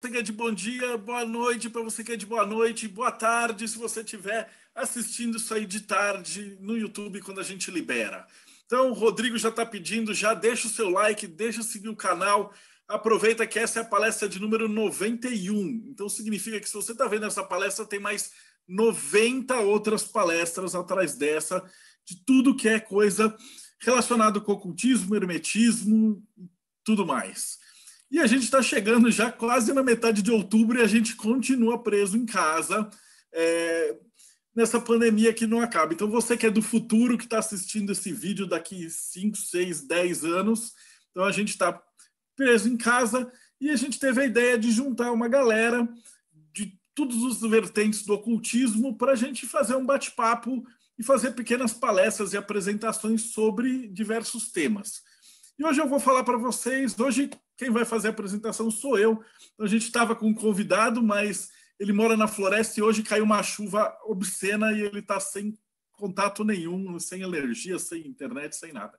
você que é de bom dia, boa noite para você que é de boa noite, boa tarde se você estiver assistindo isso aí de tarde no YouTube quando a gente libera. Então, o Rodrigo já está pedindo, já deixa o seu like, deixa seguir o canal. Aproveita que essa é a palestra de número 91. Então, significa que se você está vendo essa palestra, tem mais 90 outras palestras atrás dessa, de tudo que é coisa relacionado com ocultismo, hermetismo, tudo mais. E a gente está chegando já quase na metade de outubro e a gente continua preso em casa é, nessa pandemia que não acaba. Então, você que é do futuro, que está assistindo esse vídeo daqui 5, 6, 10 anos, então a gente está preso em casa e a gente teve a ideia de juntar uma galera de todos os vertentes do ocultismo para a gente fazer um bate-papo e fazer pequenas palestras e apresentações sobre diversos temas. E hoje eu vou falar para vocês, hoje quem vai fazer a apresentação sou eu. Então, a gente estava com um convidado, mas ele mora na floresta e hoje caiu uma chuva obscena e ele está sem contato nenhum, sem alergia, sem internet, sem nada.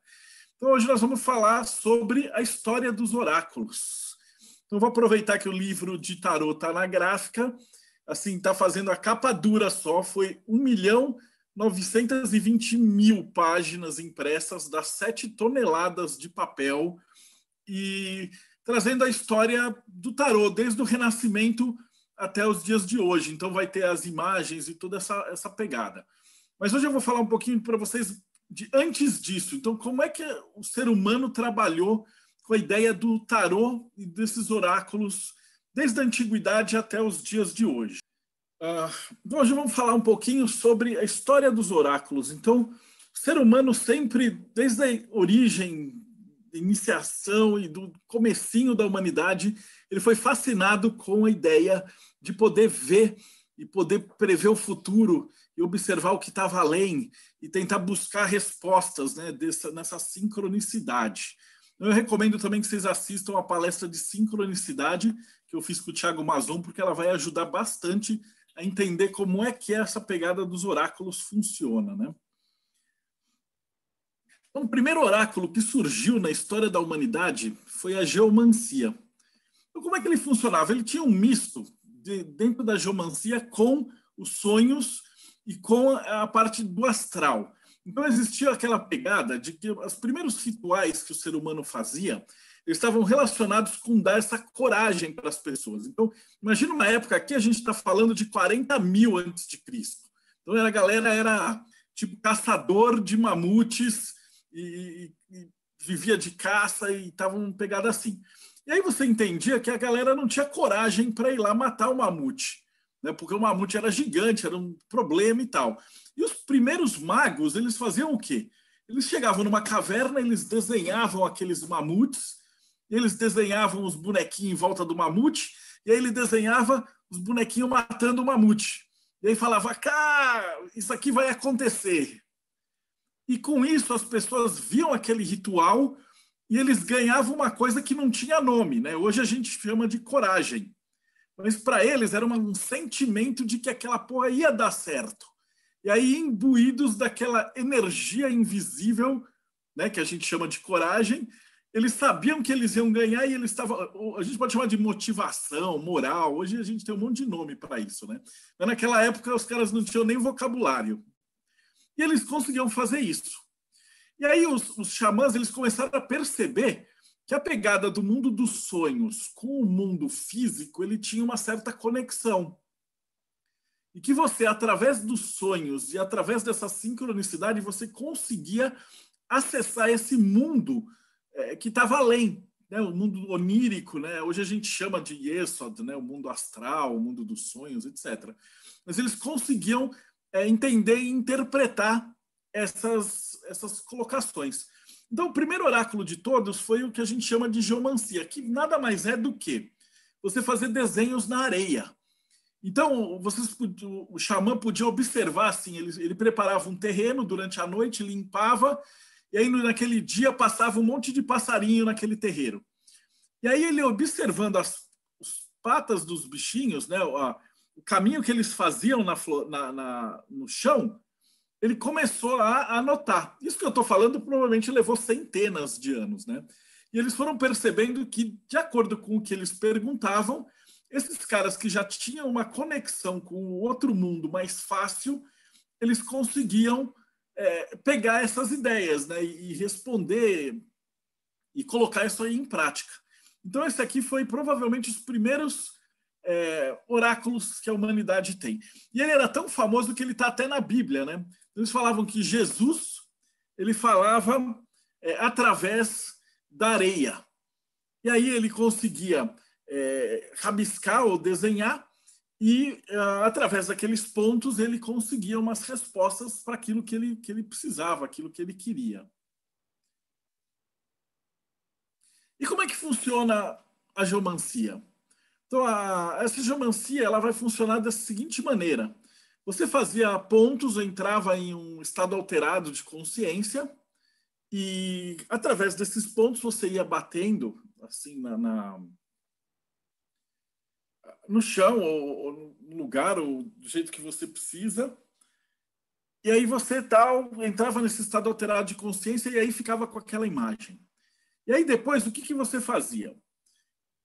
Então, hoje nós vamos falar sobre a história dos oráculos. Então, vou aproveitar que o livro de tarot está na gráfica, assim, está fazendo a capa dura só, foi 1 milhão 920 mil páginas impressas das 7 toneladas de papel e trazendo a história do tarô, desde o Renascimento até os dias de hoje. Então vai ter as imagens e toda essa, essa pegada. Mas hoje eu vou falar um pouquinho para vocês de antes disso. Então, como é que o ser humano trabalhou com a ideia do tarô e desses oráculos desde a antiguidade até os dias de hoje? Uh, hoje vamos falar um pouquinho sobre a história dos oráculos. Então, o ser humano sempre, desde a origem iniciação e do comecinho da humanidade, ele foi fascinado com a ideia de poder ver e poder prever o futuro e observar o que estava além e tentar buscar respostas né, dessa, nessa sincronicidade. Então, eu recomendo também que vocês assistam a palestra de sincronicidade que eu fiz com o Thiago Mazon, porque ela vai ajudar bastante a entender como é que essa pegada dos oráculos funciona, né? Então, o primeiro oráculo que surgiu na história da humanidade foi a geomancia. Então, como é que ele funcionava? Ele tinha um misto de, dentro da geomancia com os sonhos e com a, a parte do astral. Então existia aquela pegada de que os primeiros rituais que o ser humano fazia estavam relacionados com dar essa coragem para as pessoas. Então, imagina uma época aqui, a gente está falando de 40 mil antes de Cristo. Então, a galera era tipo caçador de mamutes, e, e vivia de caça e estavam pegados assim. E aí você entendia que a galera não tinha coragem para ir lá matar o mamute, né? porque o mamute era gigante, era um problema e tal. E os primeiros magos, eles faziam o quê? Eles chegavam numa caverna, eles desenhavam aqueles mamutes, eles desenhavam os bonequinhos em volta do mamute, e aí ele desenhava os bonequinhos matando o mamute. E aí falava, cá, isso aqui vai acontecer. E com isso as pessoas viam aquele ritual e eles ganhavam uma coisa que não tinha nome, né? Hoje a gente chama de coragem. Mas para eles era um sentimento de que aquela porra ia dar certo. E aí imbuídos daquela energia invisível, né, que a gente chama de coragem, eles sabiam que eles iam ganhar e eles estavam. A gente pode chamar de motivação, moral. Hoje a gente tem um monte de nome para isso, né? Mas naquela época os caras não tinham nem vocabulário. E eles conseguiam fazer isso. E aí os, os xamãs eles começaram a perceber que a pegada do mundo dos sonhos com o mundo físico ele tinha uma certa conexão e que você através dos sonhos e através dessa sincronicidade você conseguia acessar esse mundo é, que estava além né o mundo onírico né hoje a gente chama de Yesod né o mundo astral o mundo dos sonhos etc mas eles conseguiam é, entender e interpretar essas, essas colocações. Então, o primeiro oráculo de todos foi o que a gente chama de geomancia, que nada mais é do que você fazer desenhos na areia. Então, vocês, o xamã podia observar, assim, ele, ele preparava um terreno durante a noite, limpava, e aí naquele dia passava um monte de passarinho naquele terreiro. E aí ele observando as, as patas dos bichinhos, né, a, o caminho que eles faziam na, na, na, no chão, ele começou a anotar. Isso que eu estou falando provavelmente levou centenas de anos, né? E eles foram percebendo que, de acordo com o que eles perguntavam, esses caras que já tinham uma conexão com o outro mundo mais fácil, eles conseguiam é, pegar essas ideias né, e, e responder e colocar isso aí em prática. Então, esse aqui foi provavelmente os primeiros é, oráculos que a humanidade tem. E ele era tão famoso que ele está até na Bíblia, né? Então, eles falavam que Jesus ele falava é, através da areia. E aí ele conseguia é, rabiscar ou desenhar e é, através daqueles pontos ele conseguia umas respostas para aquilo que ele, que ele precisava, aquilo que ele queria. E como é que funciona a geomancia? Então, a, essa geomancia ela vai funcionar da seguinte maneira. Você fazia pontos, entrava em um estado alterado de consciência, e através desses pontos você ia batendo assim na, na no chão ou, ou, no lugar ou do jeito que você precisa. E aí você tal entrava nesse estado alterado de consciência e aí ficava com aquela imagem. E aí depois o que, que você fazia?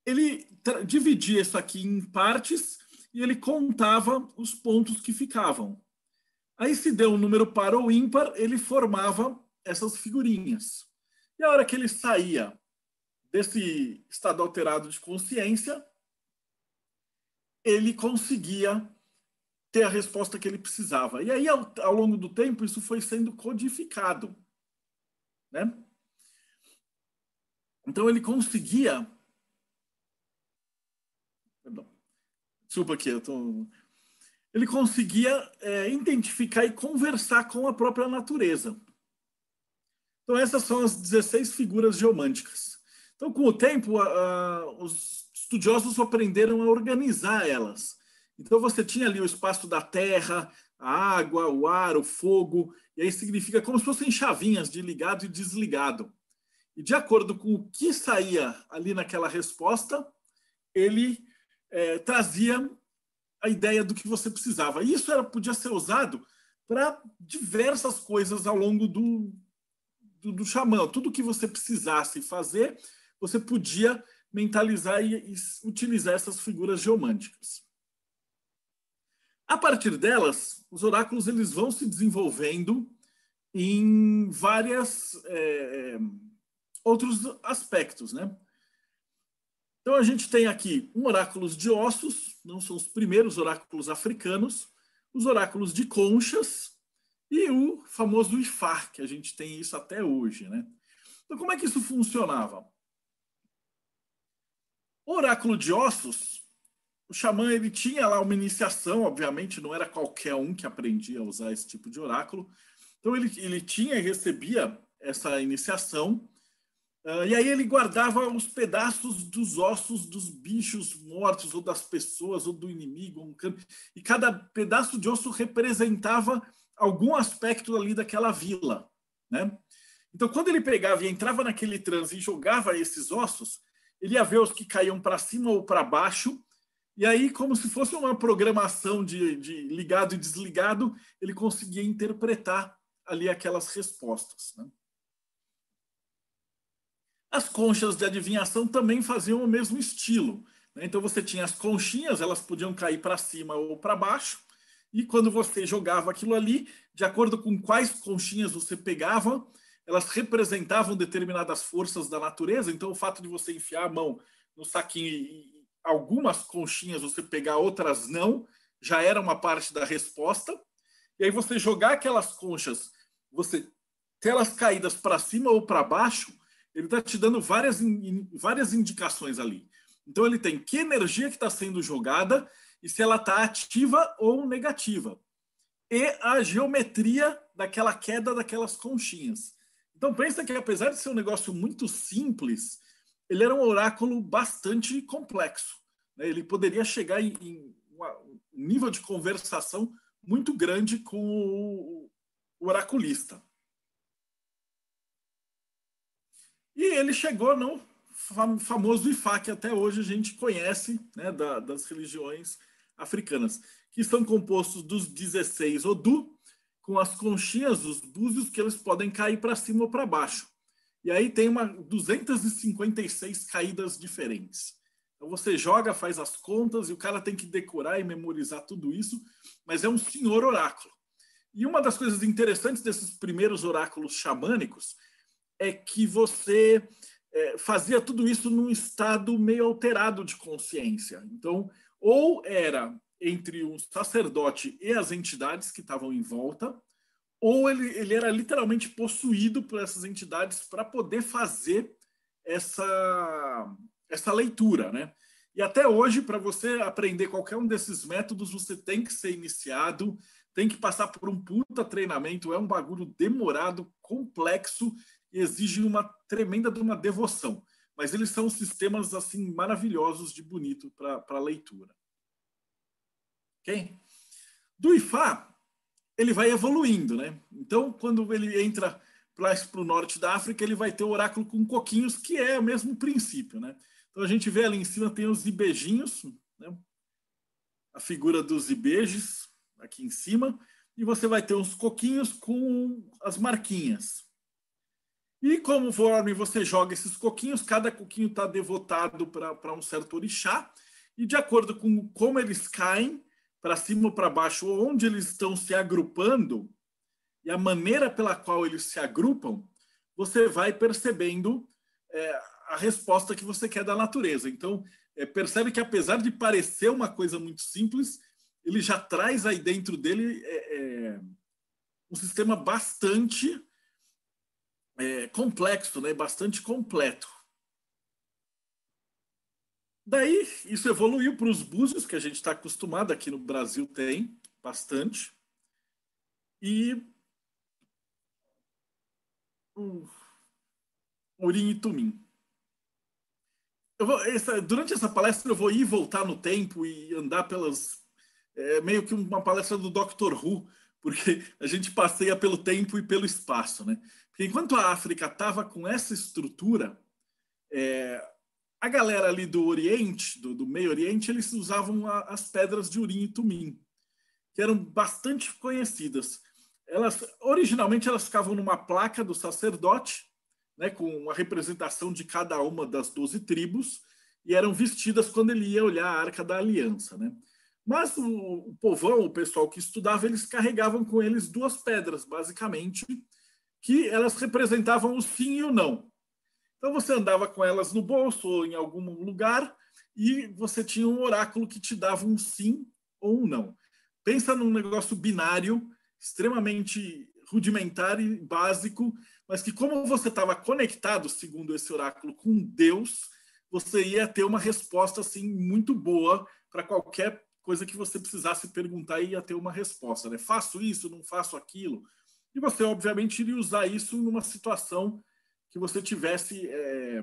ele dividia isso aqui em partes e ele contava os pontos que ficavam. Aí, se deu um número par ou ímpar, ele formava essas figurinhas. E a hora que ele saía desse estado alterado de consciência, ele conseguia ter a resposta que ele precisava. E aí, ao, ao longo do tempo, isso foi sendo codificado. Né? Então, ele conseguia Desculpa aqui, eu tô... Ele conseguia é, identificar e conversar com a própria natureza. Então, essas são as 16 figuras geomânticas. Então, com o tempo, a, a, os estudiosos aprenderam a organizar elas. Então, você tinha ali o espaço da terra, a água, o ar, o fogo, e aí significa como se fossem chavinhas de ligado e desligado. E de acordo com o que saía ali naquela resposta, ele é, trazia a ideia do que você precisava. E isso era, podia ser usado para diversas coisas ao longo do, do, do xamã. Tudo que você precisasse fazer, você podia mentalizar e, e utilizar essas figuras geomânticas. A partir delas, os oráculos eles vão se desenvolvendo em vários é, é, outros aspectos, né? Então a gente tem aqui um oráculos de ossos, não são os primeiros oráculos africanos, os oráculos de conchas e o famoso Ifar, que a gente tem isso até hoje, né? Então como é que isso funcionava? O oráculo de ossos, o xamã ele tinha lá uma iniciação, obviamente não era qualquer um que aprendia a usar esse tipo de oráculo. Então ele, ele tinha e recebia essa iniciação Uh, e aí ele guardava os pedaços dos ossos dos bichos mortos, ou das pessoas, ou do inimigo. Um E cada pedaço de osso representava algum aspecto ali daquela vila. Né? Então, quando ele pegava e entrava naquele transe e jogava esses ossos, ele ia ver os que caíam para cima ou para baixo, e aí, como se fosse uma programação de, de, ligado e desligado, ele conseguia interpretar ali aquelas respostas. Né? As conchas de adivinhação também faziam o mesmo estilo. Né? Então você tinha as conchinhas, elas podiam cair para cima ou para baixo, e quando você jogava aquilo ali, de acordo com quais conchinhas você pegava, elas representavam determinadas forças da natureza. Então o fato de você enfiar a mão no saquinho e algumas conchinhas você pegar, outras não, já era uma parte da resposta. E aí você jogar aquelas conchas, você ter elas caídas para cima ou para baixo, ele está te dando várias, in, várias indicações ali. Então ele tem que energia que está sendo jogada e se ela está ativa ou negativa. E a geometria daquela queda daquelas conchinhas. Então pensa que apesar de ser um negócio muito simples, ele era um oráculo bastante complexo. Né? Ele poderia chegar em, em uma, um nível de conversação muito grande com o, o oraculista. E ele chegou no famoso Ifá, que até hoje a gente conhece né, da, das religiões africanas, que são compostos dos 16 Odu, com as conchinhas, os búzios, que eles podem cair para cima ou para baixo. E aí tem uma 256 caídas diferentes. Então você joga, faz as contas, e o cara tem que decorar e memorizar tudo isso, mas é um senhor oráculo. E uma das coisas interessantes desses primeiros oráculos xamânicos é que você é, fazia tudo isso num estado meio alterado de consciência. Então, ou era entre o sacerdote e as entidades que estavam em volta, ou ele, ele era literalmente possuído por essas entidades para poder fazer essa, essa leitura, né? E até hoje, para você aprender qualquer um desses métodos, você tem que ser iniciado, tem que passar por um puta treinamento, é um bagulho demorado, complexo exigem uma tremenda de uma devoção. Mas eles são sistemas assim maravilhosos de bonito para leitura. Ok? Do Ifá, ele vai evoluindo, né? Então, quando ele entra para o norte da África, ele vai ter o oráculo com coquinhos, que é o mesmo princípio, né? Então, a gente vê ali em cima tem os ibejinhos, né? a figura dos ibejes, aqui em cima, e você vai ter os coquinhos com as marquinhas. E conforme você joga esses coquinhos, cada coquinho está devotado para um certo orixá, e de acordo com como eles caem, para cima ou para baixo, ou onde eles estão se agrupando, e a maneira pela qual eles se agrupam, você vai percebendo é, a resposta que você quer da natureza. Então, é, percebe que apesar de parecer uma coisa muito simples, ele já traz aí dentro dele é, é um sistema bastante é, complexo, né? bastante completo. Daí, isso evoluiu para os búzios, que a gente está acostumado, aqui no Brasil tem bastante. E o Urim e Tumim. Vou, essa, durante essa palestra eu vou ir voltar no tempo e andar pelas... É, meio que uma palestra do Dr. Who, porque a gente passeia pelo tempo e pelo espaço, né? Porque enquanto a África estava com essa estrutura, é, a galera ali do Oriente, do, do Meio Oriente, eles usavam a, as pedras de Urim e Tumim, que eram bastante conhecidas. Elas, originalmente, elas ficavam numa placa do sacerdote, né, com a representação de cada uma das doze tribos, e eram vestidas quando ele ia olhar a Arca da Aliança. Né? Mas o, o povão, o pessoal que estudava, eles carregavam com eles duas pedras, basicamente, que elas representavam o sim e o não. Então você andava com elas no bolso ou em algum lugar e você tinha um oráculo que te dava um sim ou um não. Pensa num negócio binário, extremamente rudimentar e básico, mas que como você estava conectado, segundo esse oráculo, com Deus, você ia ter uma resposta assim muito boa para qualquer coisa que você precisasse perguntar e ia ter uma resposta. Né? Faço isso, não faço aquilo, e você, obviamente, iria usar isso numa situação que você tivesse é,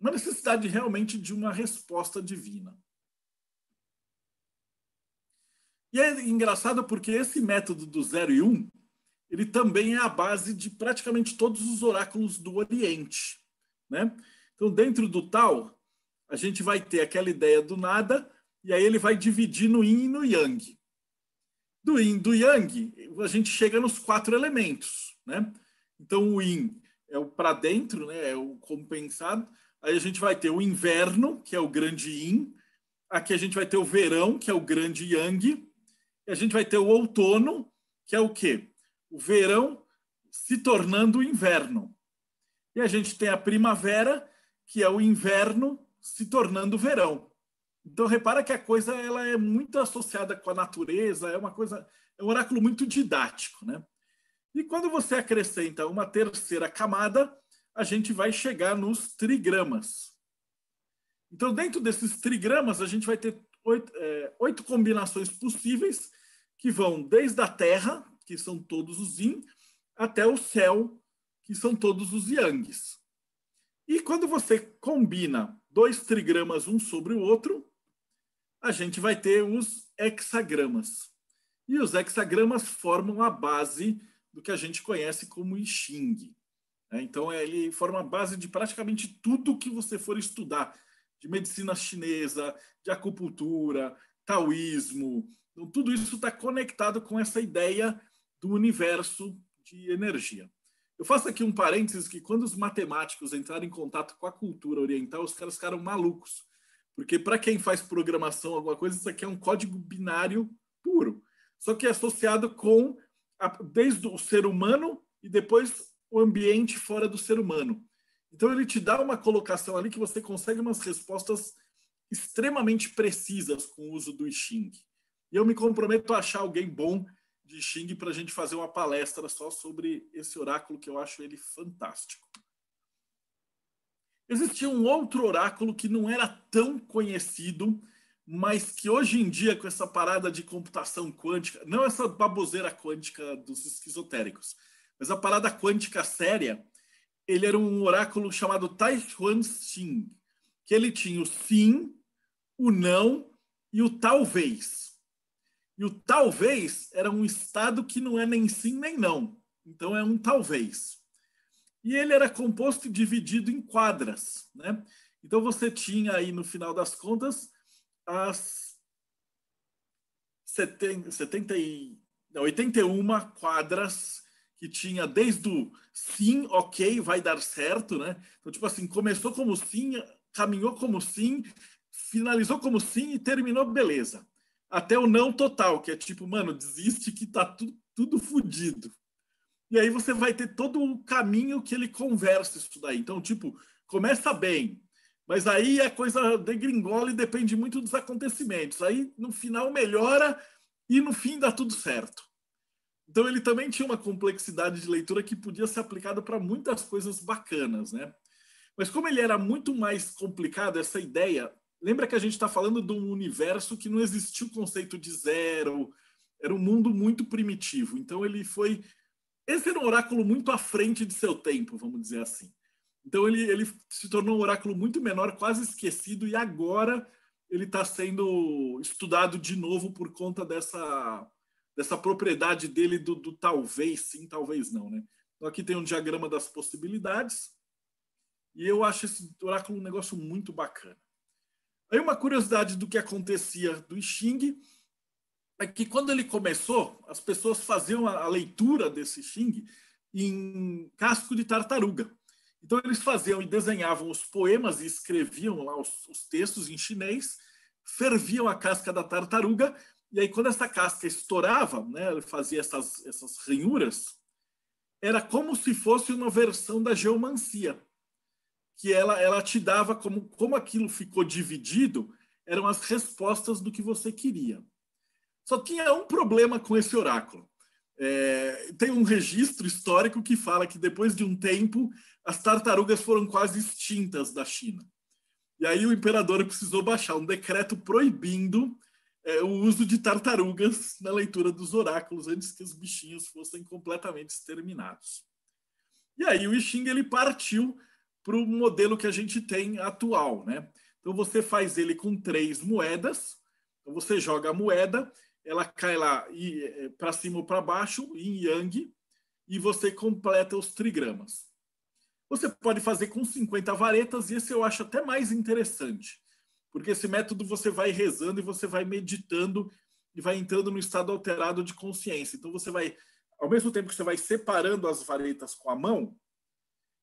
uma necessidade realmente de uma resposta divina. E é engraçado porque esse método do 0 e 1, um, ele também é a base de praticamente todos os oráculos do Oriente. Né? Então, dentro do tal, a gente vai ter aquela ideia do nada, e aí ele vai dividir no yin e no yang. Do yin, do yang, a gente chega nos quatro elementos, né? Então o yin é o para dentro, né? É o compensado. Aí a gente vai ter o inverno, que é o grande yin. Aqui a gente vai ter o verão, que é o grande yang. E a gente vai ter o outono, que é o quê? O verão se tornando o inverno. E a gente tem a primavera, que é o inverno se tornando o verão. Então repara que a coisa ela é muito associada com a natureza, é uma coisa, é um oráculo muito didático, né? E quando você acrescenta uma terceira camada, a gente vai chegar nos trigramas. Então, dentro desses trigramas, a gente vai ter oito, é, oito combinações possíveis, que vão desde a Terra, que são todos os Yin, até o Céu, que são todos os Yangs. E quando você combina dois trigramas um sobre o outro, a gente vai ter os hexagramas. E os hexagramas formam a base do que a gente conhece como I Ching. Né? Então, ele forma a base de praticamente tudo que você for estudar, de medicina chinesa, de acupuntura, taoísmo. Então, tudo isso está conectado com essa ideia do universo de energia. Eu faço aqui um parênteses que quando os matemáticos entraram em contato com a cultura oriental, os caras ficaram malucos. Porque para quem faz programação, alguma coisa, isso aqui é um código binário puro. Só que é associado com a, desde o ser humano e depois o ambiente fora do ser humano. Então ele te dá uma colocação ali que você consegue umas respostas extremamente precisas com o uso do Xing. E eu me comprometo a achar alguém bom de Xing para a gente fazer uma palestra só sobre esse oráculo que eu acho ele fantástico. Existia um outro oráculo que não era tão conhecido, mas que hoje em dia, com essa parada de computação quântica, não essa baboseira quântica dos esquizotéricos, mas a parada quântica séria, ele era um oráculo chamado Tai Chuan Xing, que ele tinha o sim, o não e o talvez. E o talvez era um estado que não é nem sim nem não. Então é um talvez e ele era composto e dividido em quadras. Né? Então você tinha aí, no final das contas, as 70, 70 não, 81 quadras que tinha desde o sim, ok, vai dar certo, né? Então, tipo assim, começou como sim, caminhou como sim, finalizou como sim e terminou beleza. Até o não total, que é tipo, mano, desiste que tá tudo tudo fodido. E aí você vai ter todo o caminho que ele conversa isso daí. Então, tipo, começa bem, mas aí a coisa degringola e depende muito dos acontecimentos. Aí no final melhora e no fim dá tudo certo. Então ele também tinha uma complexidade de leitura que podia ser aplicada para muitas coisas bacanas, né? Mas como ele era muito mais complicado, essa ideia. Lembra que a gente está falando de um universo que não existia o conceito de zero, era um mundo muito primitivo. Então ele foi esse era um oráculo muito à frente de seu tempo, vamos dizer assim. Então ele, ele se tornou um oráculo muito menor, quase esquecido, e agora ele está sendo estudado de novo por conta dessa, dessa propriedade dele do, do talvez sim, talvez não. Né? Então aqui tem um diagrama das possibilidades, e eu acho esse oráculo um negócio muito bacana. Aí uma curiosidade do que acontecia do Xing é que quando ele começou, as pessoas faziam a, a leitura desse Xing em casco de tartaruga. Então eles faziam e desenhavam os poemas e escreviam lá os, os textos em chinês, ferviam a casca da tartaruga e aí quando essa casca estourava, né, ele fazia essas essas ranhuras, era como se fosse uma versão da geomancia, que ela ela te dava como como aquilo ficou dividido, eram as respostas do que você queria. Só tinha um problema com esse oráculo. É, tem um registro histórico que fala que depois de um tempo as tartarugas foram quase extintas da China. E aí o imperador precisou baixar um decreto proibindo é, o uso de tartarugas na leitura dos oráculos antes que os bichinhos fossem completamente exterminados. E aí o Xing ele partiu para o modelo que a gente tem atual, né? Então você faz ele com três moedas, então você joga a moeda ela cai lá é, para cima ou para baixo, em yang, e você completa os trigramas. Você pode fazer com 50 varetas, e esse eu acho até mais interessante, porque esse método você vai rezando e você vai meditando e vai entrando no estado alterado de consciência. Então você vai, ao mesmo tempo que você vai separando as varetas com a mão,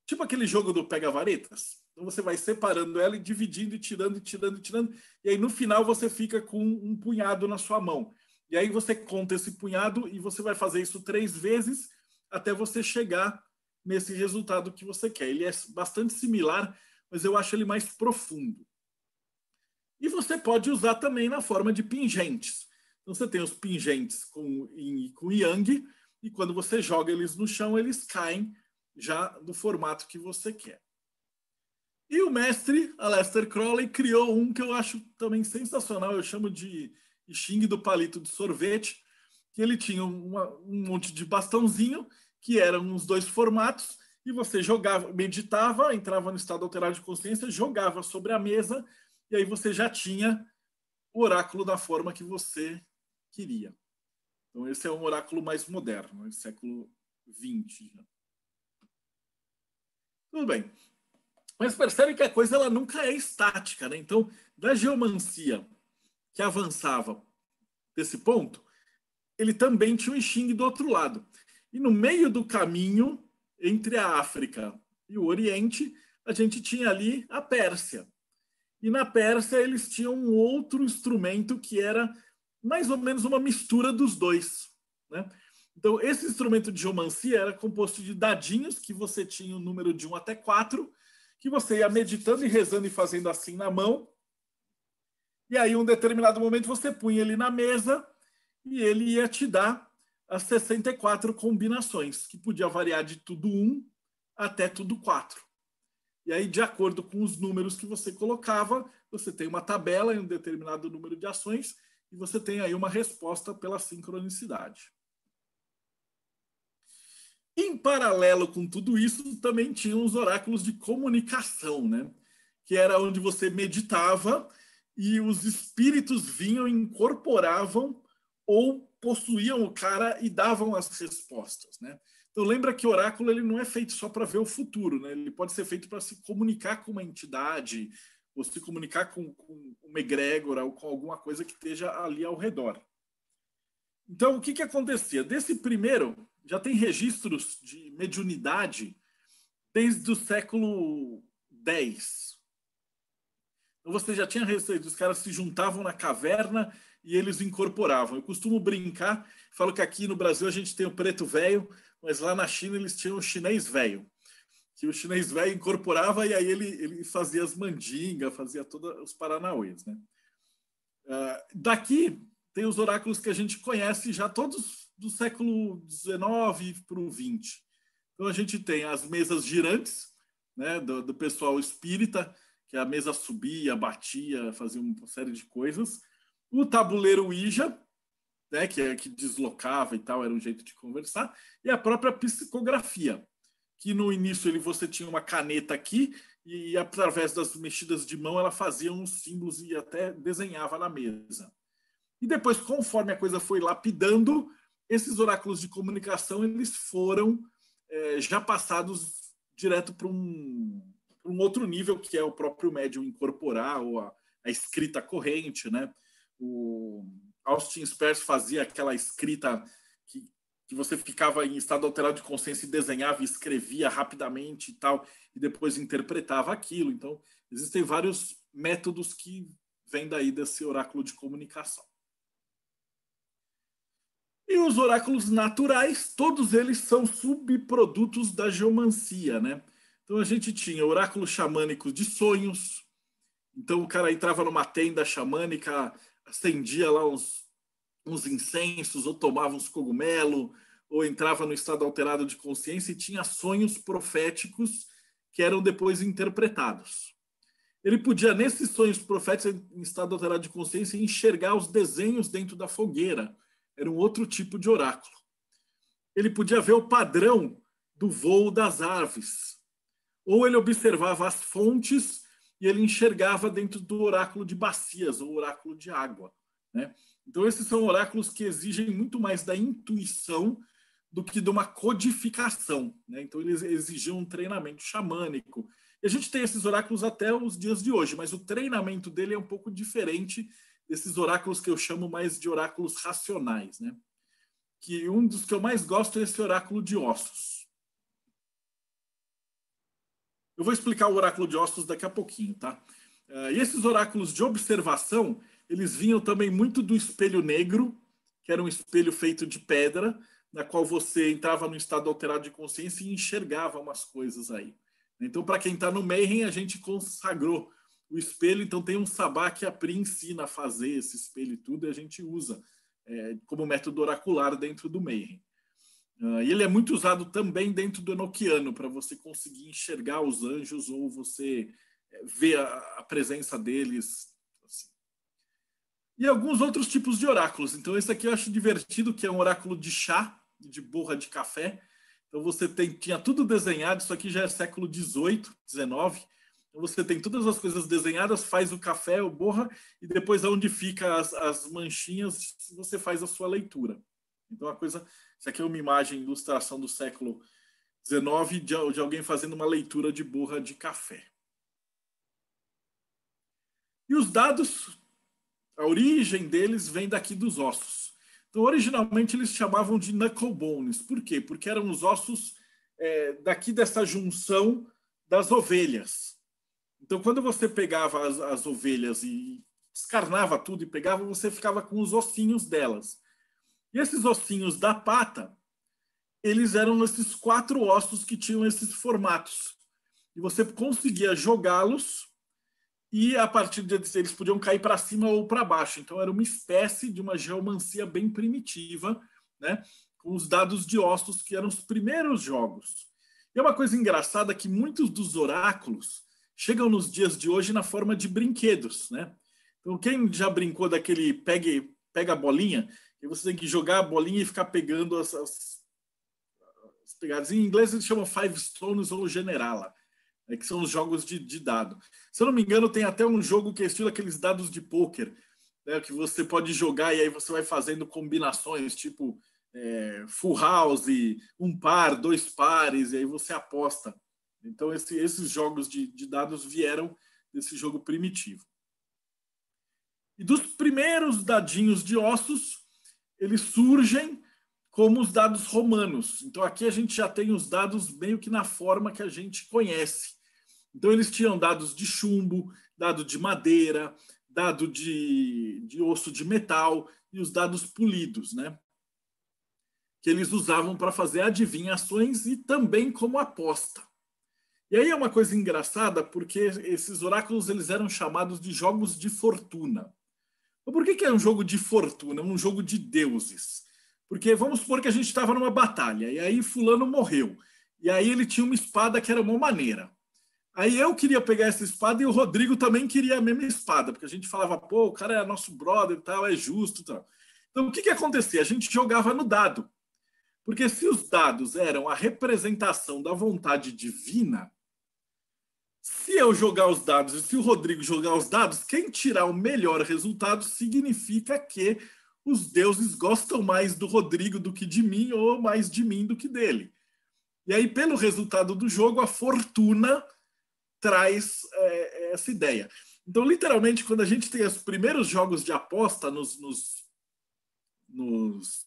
tipo aquele jogo do pega-varetas, então você vai separando ela e dividindo e tirando e tirando e tirando. E aí no final você fica com um punhado na sua mão. E aí você conta esse punhado e você vai fazer isso três vezes até você chegar nesse resultado que você quer. Ele é bastante similar, mas eu acho ele mais profundo. E você pode usar também na forma de pingentes. Então você tem os pingentes com yin e com yang, e quando você joga eles no chão, eles caem já no formato que você quer. E o mestre Aleister Crowley criou um que eu acho também sensacional, eu chamo de e Xing do palito de sorvete, que ele tinha uma, um monte de bastãozinho, que eram os dois formatos, e você jogava, meditava, entrava no estado alterado de consciência, jogava sobre a mesa, e aí você já tinha o oráculo da forma que você queria. Então, esse é um oráculo mais moderno, é século XX. Tudo bem. Mas percebe que a coisa ela nunca é estática. Né? Então, da geomancia que avançavam desse ponto, ele também tinha o Xing do outro lado. E no meio do caminho entre a África e o Oriente, a gente tinha ali a Pérsia. E na Pérsia eles tinham um outro instrumento que era mais ou menos uma mistura dos dois. Né? Então, esse instrumento de geomancia era composto de dadinhos, que você tinha o um número de um até quatro que você ia meditando e rezando e fazendo assim na mão, e aí, um determinado momento, você punha ele na mesa e ele ia te dar as 64 combinações, que podia variar de tudo um até tudo quatro E aí, de acordo com os números que você colocava, você tem uma tabela em um determinado número de ações e você tem aí uma resposta pela sincronicidade. Em paralelo com tudo isso, também tinham os oráculos de comunicação, né? que era onde você meditava e os espíritos vinham, incorporavam ou possuíam o cara e davam as respostas, né? Então lembra que oráculo ele não é feito só para ver o futuro, né? Ele pode ser feito para se comunicar com uma entidade ou se comunicar com, com uma egrégora ou com alguma coisa que esteja ali ao redor. Então o que que acontecia? Desse primeiro já tem registros de mediunidade desde o século X, você já tinha recebido, os caras se juntavam na caverna e eles incorporavam. Eu costumo brincar, falo que aqui no Brasil a gente tem o preto velho, mas lá na China eles tinham o chinês velho, que o chinês velho incorporava e aí ele, ele fazia as mandingas, fazia todos os paranauês. Né? Uh, daqui tem os oráculos que a gente conhece já todos do século XIX para o XX. Então a gente tem as mesas girantes, né, do, do pessoal espírita, que a mesa subia, batia, fazia uma série de coisas. O tabuleiro Ija, né, que, é, que deslocava e tal, era um jeito de conversar. E a própria psicografia, que no início ele, você tinha uma caneta aqui e através das mexidas de mão ela fazia uns símbolos e até desenhava na mesa. E depois, conforme a coisa foi lapidando, esses oráculos de comunicação eles foram é, já passados direto para um um outro nível que é o próprio médium incorporar ou a, a escrita corrente, né? O Austin Spurs fazia aquela escrita que, que você ficava em estado alterado de consciência e desenhava, escrevia rapidamente e tal, e depois interpretava aquilo. Então, existem vários métodos que vêm daí desse oráculo de comunicação. E os oráculos naturais, todos eles são subprodutos da geomancia, né? Então a gente tinha oráculos xamânicos de sonhos. Então o cara entrava numa tenda xamânica, acendia lá uns, uns incensos, ou tomava uns cogumelos, ou entrava no estado alterado de consciência e tinha sonhos proféticos que eram depois interpretados. Ele podia, nesses sonhos proféticos em estado alterado de consciência, enxergar os desenhos dentro da fogueira. Era um outro tipo de oráculo. Ele podia ver o padrão do voo das aves ou ele observava as fontes e ele enxergava dentro do oráculo de bacias ou oráculo de água. Né? Então, esses são oráculos que exigem muito mais da intuição do que de uma codificação. Né? Então, eles exigiam um treinamento xamânico. E a gente tem esses oráculos até os dias de hoje, mas o treinamento dele é um pouco diferente desses oráculos que eu chamo mais de oráculos racionais. Né? Que um dos que eu mais gosto é esse oráculo de ossos. Eu vou explicar o oráculo de ossos daqui a pouquinho, tá? Eh, e esses oráculos de observação, eles vinham também muito do espelho negro, que era um espelho feito de pedra, na qual você entrava no estado alterado de consciência e enxergava umas coisas aí. Então, para quem está no Mayhem, a gente consagrou o espelho, então tem um sabá que a Pri ensina a fazer esse espelho e tudo, e a gente usa é, como método oracular dentro do Mayhem. Uh, e ele é muito usado também dentro do Enochiano, para você conseguir enxergar os anjos ou você eh, ver a, a presença deles. Assim. E alguns outros tipos de oráculos. Então, esse aqui eu acho divertido, que é um oráculo de chá, de borra de café. Então, você tem, tinha tudo desenhado, isso aqui já é século XVIII, XIX. Então, você tem todas as coisas desenhadas, faz o café, o borra, e depois é onde fica as, as manchinhas, você faz a sua leitura. Então, a coisa isso aqui é uma imagem, ilustração do século XIX, de, de alguém fazendo uma leitura de borra de café. E os dados, a origem deles vem daqui dos ossos. Então, originalmente, eles chamavam de bones. Por quê? Porque eram os ossos é, daqui dessa junção das ovelhas. Então, quando você pegava as, as ovelhas e descarnava tudo e pegava, você ficava com os ossinhos delas. E esses ossinhos da pata, eles eram esses quatro ossos que tinham esses formatos. E você conseguia jogá-los e a partir deles eles podiam cair para cima ou para baixo. Então era uma espécie de uma geomancia bem primitiva, né? com os dados de ossos que eram os primeiros jogos. E é uma coisa engraçada que muitos dos oráculos chegam nos dias de hoje na forma de brinquedos, né? Então quem já brincou daquele pegue, pega a bolinha e você tem que jogar a bolinha e ficar pegando as, as, as pegadas. Em inglês eles chamam Five Stones ou Generala, né, que são os jogos de, de, dado. Se eu não me engano, tem até um jogo que é estilo aqueles dados de pôquer, né, que você pode jogar e aí você vai fazendo combinações, tipo é, full house, um par, dois pares, e aí você aposta. Então, esse, esses jogos de, de dados vieram desse jogo primitivo. E dos primeiros dadinhos de ossos, eles surgem como os dados romanos. Então aqui a gente já tem os dados meio que na forma que a gente conhece. Então eles tinham dados de chumbo, dado de madeira, dado de, de osso de metal e os dados polidos, né? Que eles usavam para fazer adivinhações e também como aposta. E aí é uma coisa engraçada porque esses oráculos eles eram chamados de jogos de fortuna por que, que é um jogo de fortuna, um jogo de deuses? Porque vamos supor que a gente estava numa batalha e aí fulano morreu. E aí ele tinha uma espada que era uma maneira. Aí eu queria pegar essa espada e o Rodrigo também queria a mesma espada, porque a gente falava, pô, o cara é nosso brother e tal, é justo tal. Então o que, que acontecia? A gente jogava no dado. Porque se os dados eram a representação da vontade divina, se eu jogar os dados e se o Rodrigo jogar os dados, quem tirar o melhor resultado significa que os deuses gostam mais do Rodrigo do que de mim ou mais de mim do que dele. E aí, pelo resultado do jogo, a fortuna traz é, essa ideia. Então, literalmente, quando a gente tem os primeiros jogos de aposta nos, nos, nos,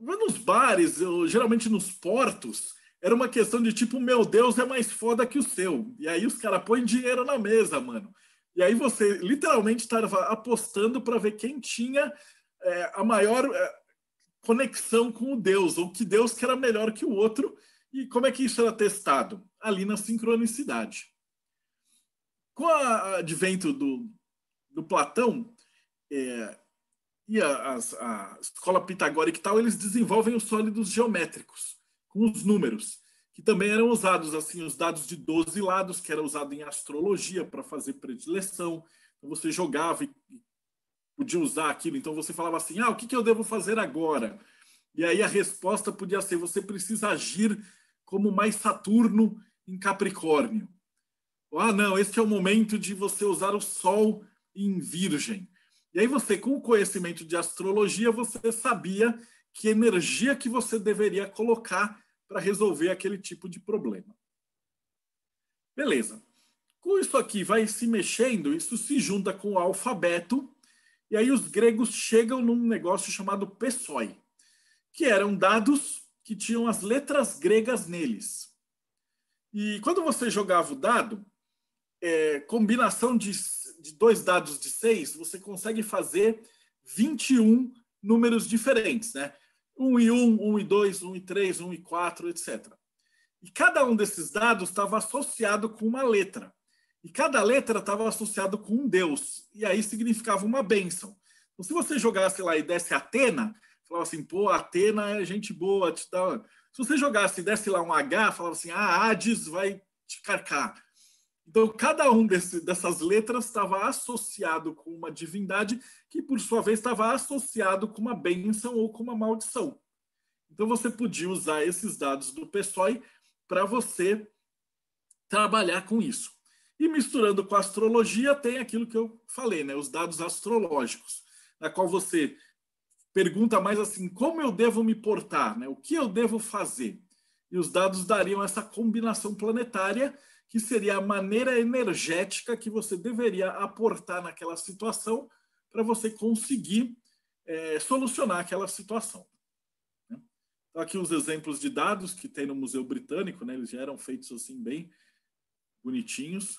nos bares, ou, geralmente nos portos, era uma questão de tipo, meu Deus é mais foda que o seu. E aí os caras põem dinheiro na mesa, mano. E aí você literalmente estava apostando para ver quem tinha é, a maior é, conexão com o Deus, ou que Deus que era melhor que o outro. E como é que isso era testado? Ali na sincronicidade. Com o advento do, do Platão é, e a, a, a escola pitagórica e tal, eles desenvolvem os sólidos geométricos com os números, que também eram usados, assim, os dados de 12 lados, que era usado em astrologia para fazer predileção. Então, você jogava e podia usar aquilo. Então, você falava assim: ah, o que, que eu devo fazer agora? E aí a resposta podia ser: você precisa agir como mais Saturno em Capricórnio. Ah, não, esse é o momento de você usar o Sol em Virgem. E aí você, com o conhecimento de astrologia, você sabia que energia que você deveria colocar para resolver aquele tipo de problema. Beleza. Com isso aqui vai se mexendo, isso se junta com o alfabeto, e aí os gregos chegam num negócio chamado pessoi, que eram dados que tinham as letras gregas neles. E quando você jogava o dado, é, combinação de, de dois dados de seis, você consegue fazer 21 números diferentes, né? 1 e 1, 1 e 2, 1 e 3, 1 e 4, etc. E cada um desses dados estava associado com uma letra. E cada letra estava associado com um deus. E aí significava uma bênção. Então, se você jogasse lá e desse Atena, falava assim, pô, Atena é gente boa. Te dá... Se você jogasse e desse lá um H, falava assim, ah, Hades vai te carcar. Então, cada um desse, dessas letras estava associado com uma divindade, que por sua vez estava associado com uma bênção ou com uma maldição. Então, você podia usar esses dados do PSOE para você trabalhar com isso. E misturando com a astrologia, tem aquilo que eu falei, né? os dados astrológicos, na qual você pergunta mais assim: como eu devo me portar? Né? O que eu devo fazer? E os dados dariam essa combinação planetária que seria a maneira energética que você deveria aportar naquela situação para você conseguir é, solucionar aquela situação. Né? Então, aqui os exemplos de dados que tem no Museu Britânico, né? eles já eram feitos assim bem bonitinhos.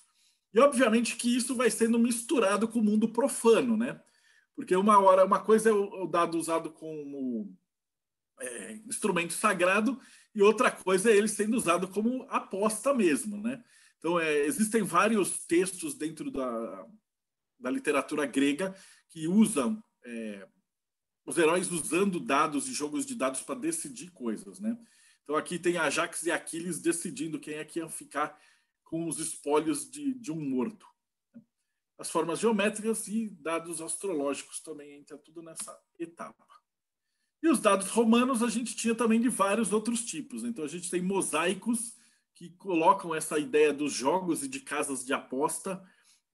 E obviamente que isso vai sendo misturado com o mundo profano, né? Porque uma hora, uma coisa é o dado usado como é, instrumento sagrado e outra coisa é ele sendo usado como aposta mesmo, né? Então, é, existem vários textos dentro da, da literatura grega que usam é, os heróis usando dados e jogos de dados para decidir coisas, né? Então aqui tem Ajax e Aquiles decidindo quem é que ia ficar com os espólios de, de um morto. As formas geométricas e dados astrológicos também entra tudo nessa etapa. E os dados romanos a gente tinha também de vários outros tipos. Né? Então a gente tem mosaicos que colocam essa ideia dos jogos e de casas de aposta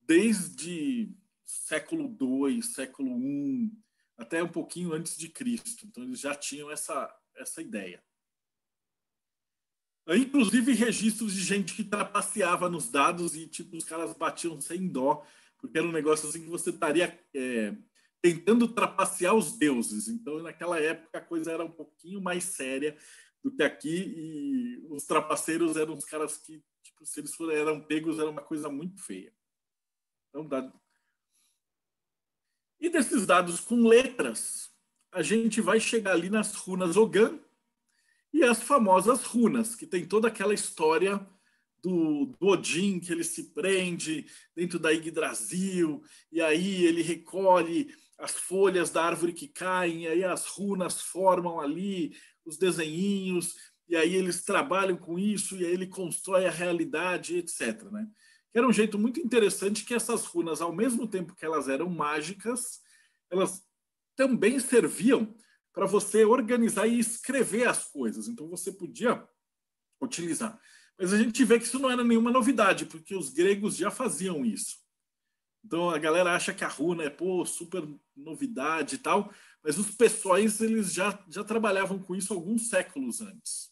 desde século II, século I, até um pouquinho antes de Cristo. Então, eles já tinham essa, essa ideia. Inclusive, registros de gente que trapaceava nos dados e, tipo, os caras batiam sem dó, porque era um negócio assim que você estaria é, tentando trapacear os deuses. Então, naquela época, a coisa era um pouquinho mais séria do que aqui. E os trapaceiros eram os caras que, tipo, se eles foram, eram pegos, era uma coisa muito feia. Então, dá... E desses dados com letras, a gente vai chegar ali nas runas Ogan e as famosas runas, que tem toda aquela história do, do, Odin, que ele se prende dentro da Yggdrasil, e aí ele recolhe as folhas da árvore que caem, e aí as runas formam ali os desenhinhos, e aí eles trabalham com isso, e aí ele constrói a realidade, etc. Né? Era um jeito muito interessante que essas runas, ao mesmo tempo que elas eram mágicas, elas também serviam para você organizar e escrever as coisas. Então você podia utilizar. Mas a gente vê que isso não era nenhuma novidade, porque os gregos já faziam isso. Então a galera acha que a runa é pô, super novidade e tal, mas os pessoais eles já, já trabalhavam com isso alguns séculos antes.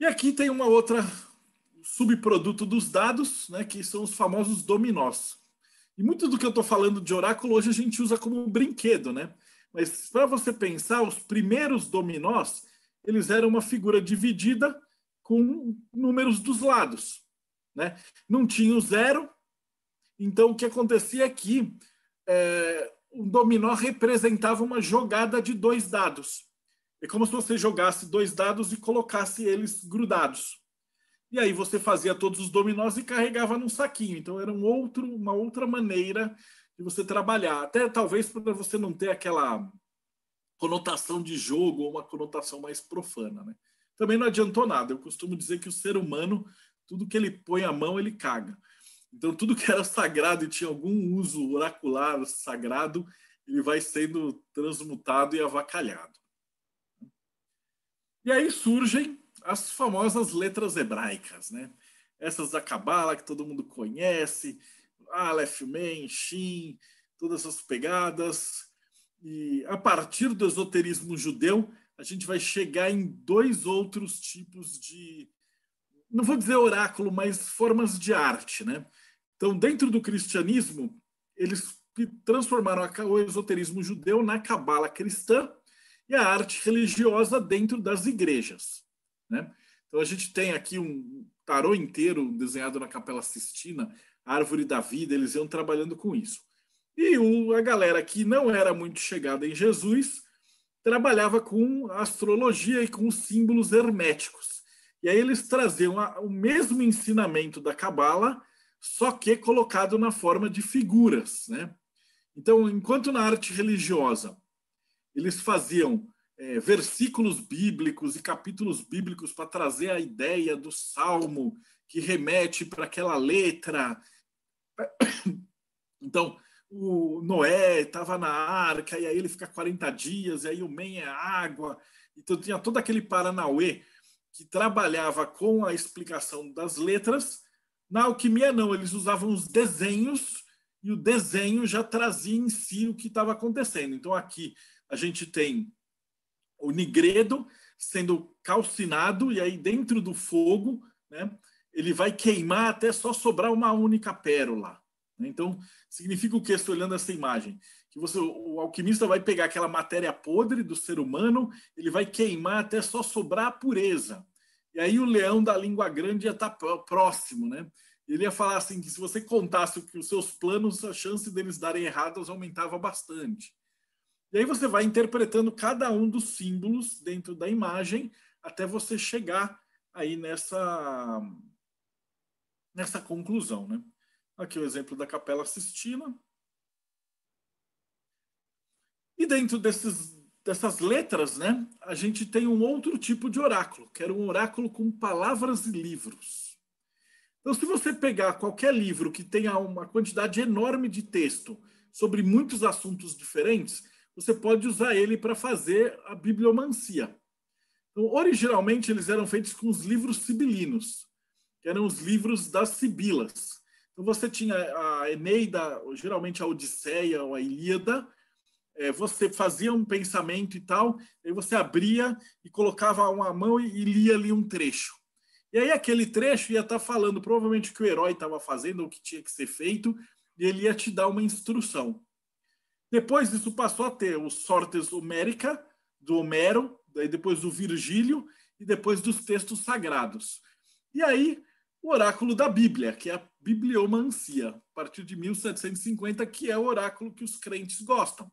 E aqui tem uma outra subproduto dos dados, né, que são os famosos dominós. E muito do que eu estou falando de oráculo hoje a gente usa como um brinquedo, né? Mas para você pensar, os primeiros dominós, eles eram uma figura dividida com números dos lados, né? Não tinha o zero, então o que acontecia é é, um dominó representava uma jogada de dois dados. É como se você jogasse dois dados e colocasse eles grudados. E aí você fazia todos os dominós e carregava num saquinho. Então era um outro, uma outra maneira de você trabalhar. Até talvez para você não ter aquela conotação de jogo ou uma conotação mais profana. Né? Também não adiantou nada. Eu costumo dizer que o ser humano, tudo que ele põe a mão, ele caga. Então, tudo que era sagrado e tinha algum uso oracular sagrado, ele vai sendo transmutado e avacalhado. E aí surgem as famosas letras hebraicas, né? Essas da Cabala que todo mundo conhece, Aleph, Men, Shin, todas essas pegadas. E a partir do esoterismo judeu, a gente vai chegar em dois outros tipos de não vou dizer oráculo, mas formas de arte, né? Então, dentro do cristianismo, eles transformaram o esoterismo judeu na cabala cristã e a arte religiosa dentro das igrejas, né? Então, a gente tem aqui um tarô inteiro desenhado na Capela Sistina, Árvore da Vida, eles iam trabalhando com isso. E o, a galera que não era muito chegada em Jesus trabalhava com astrologia e com símbolos herméticos. E aí eles traziam a, o mesmo ensinamento da Cabala, só que colocado na forma de figuras. Né? Então, enquanto na arte religiosa eles faziam é, versículos bíblicos e capítulos bíblicos para trazer a ideia do salmo que remete para aquela letra. Então, o Noé estava na arca, e aí ele fica 40 dias, e aí o Men é água. Então, tinha todo aquele Paranauê que trabalhava com a explicação das letras. Na alquimia, não, eles usavam os desenhos e o desenho já trazia em si o que estava acontecendo. Então, aqui a gente tem o nigredo sendo calcinado, e aí dentro do fogo, né, ele vai queimar até só sobrar uma única pérola. Então, significa o que, estou olhando essa imagem? que você, o alquimista vai pegar aquela matéria podre do ser humano, ele vai queimar até só sobrar a pureza. E aí o leão da língua grande ia estar tá próximo, né? Ele ia falar assim que se você contasse que os seus planos, a chance deles darem errados aumentava bastante. E aí você vai interpretando cada um dos símbolos dentro da imagem até você chegar aí nessa nessa conclusão, né? Aqui o exemplo da Capela Sistina. E dentro desses, dessas letras, né, a gente tem um outro tipo de oráculo, que era um oráculo com palavras e livros. Então, se você pegar qualquer livro que tenha uma quantidade enorme de texto sobre muitos assuntos diferentes, você pode usar ele para fazer a bibliomancia. Então, originalmente, eles eram feitos com os livros sibilinos, que eram os livros das sibilas. Então, você tinha a Eneida, geralmente a Odisseia ou a Ilíada, é, você fazia um pensamento e tal, aí você abria e colocava uma mão e, e lia ali um trecho. E aí aquele trecho ia estar tá falando provavelmente o que o herói estava fazendo, ou o que tinha que ser feito, e ele ia te dar uma instrução. Depois isso passou a ter os Sortes Homérica, do Homero, daí depois do Virgílio, e depois dos textos sagrados. E aí, o oráculo da Bíblia, que é a bibliomancia, a partir de 1750, que é o oráculo que os crentes gostam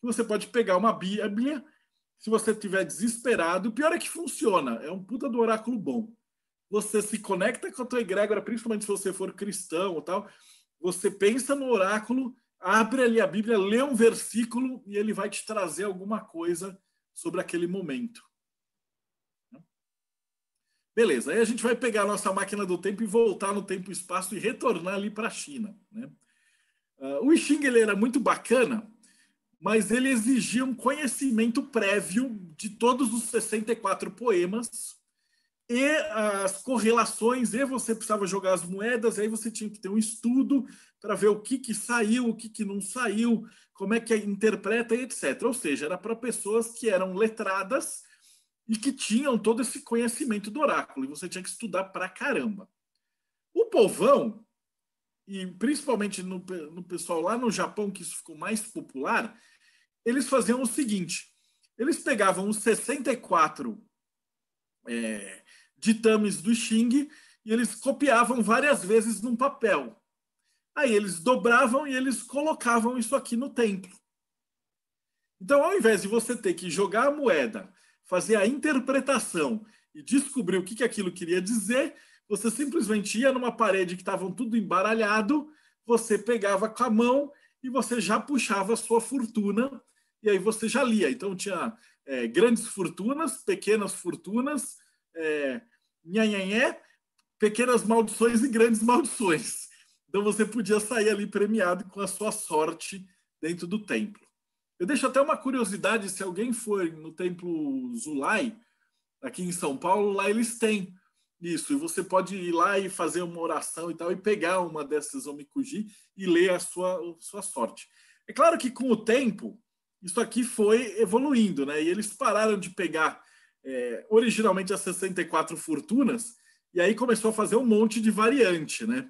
que você pode pegar uma Bíblia, se você estiver desesperado, o pior é que funciona, é um puta do oráculo bom. Você se conecta com a tua egrégora, principalmente se você for cristão ou tal, você pensa no oráculo, abre ali a Bíblia, lê um versículo e ele vai te trazer alguma coisa sobre aquele momento. Beleza, aí a gente vai pegar a nossa máquina do tempo e voltar no tempo e espaço e retornar ali para a China. Né? Uh, o Xing ele era muito bacana mas ele exigia um conhecimento prévio de todos os 64 poemas e as correlações, e você precisava jogar as moedas, aí você tinha que ter um estudo para ver o que, que saiu, o que, que não saiu, como é que interpreta etc. Ou seja, era para pessoas que eram letradas e que tinham todo esse conhecimento do oráculo, e você tinha que estudar para caramba. O povão, e principalmente no, no pessoal lá no Japão, que isso ficou mais popular, eles faziam o seguinte: eles pegavam os 64 é, ditames do Xing e eles copiavam várias vezes num papel. Aí eles dobravam e eles colocavam isso aqui no templo. Então, ao invés de você ter que jogar a moeda, fazer a interpretação e descobrir o que, que aquilo queria dizer, você simplesmente ia numa parede que estavam tudo embaralhado, você pegava com a mão e você já puxava a sua fortuna e aí você já lia. Então tinha é, grandes fortunas, pequenas fortunas, é, nhanhanhé, pequenas maldições e grandes maldições. Então você podia sair ali premiado com a sua sorte dentro do templo. Eu deixo até uma curiosidade, se alguém for no templo Zulai, aqui em São Paulo, lá eles têm isso. E você pode ir lá e fazer uma oração e tal, e pegar uma dessas omikuji e ler a sua, a sua sorte. É claro que com o tempo, isso aqui foi evoluindo, né? E eles pararam de pegar é, originalmente as 64 fortunas e aí começou a fazer um monte de variante, né?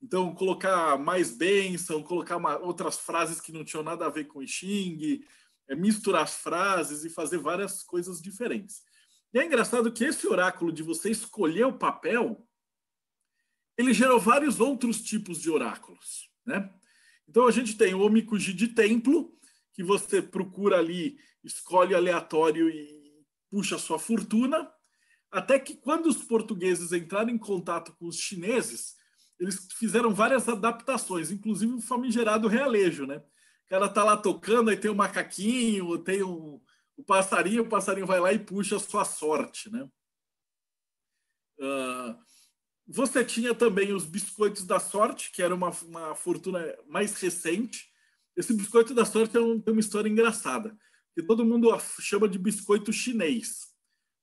Então, colocar mais bênção, colocar uma, outras frases que não tinham nada a ver com o Xing, é, misturar frases e fazer várias coisas diferentes. E é engraçado que esse oráculo de você escolher o papel, ele gerou vários outros tipos de oráculos, né? Então, a gente tem o Omikuji de templo, que você procura ali, escolhe aleatório e puxa sua fortuna, até que quando os portugueses entraram em contato com os chineses, eles fizeram várias adaptações, inclusive o famigerado realejo, né? O cara tá lá tocando, aí tem o um macaquinho, tem um, o passarinho, o passarinho vai lá e puxa a sua sorte, né? Uh, você tinha também os biscoitos da sorte, que era uma, uma fortuna mais recente, esse biscoito da sorte é um, tem uma história engraçada, que todo mundo chama de biscoito chinês.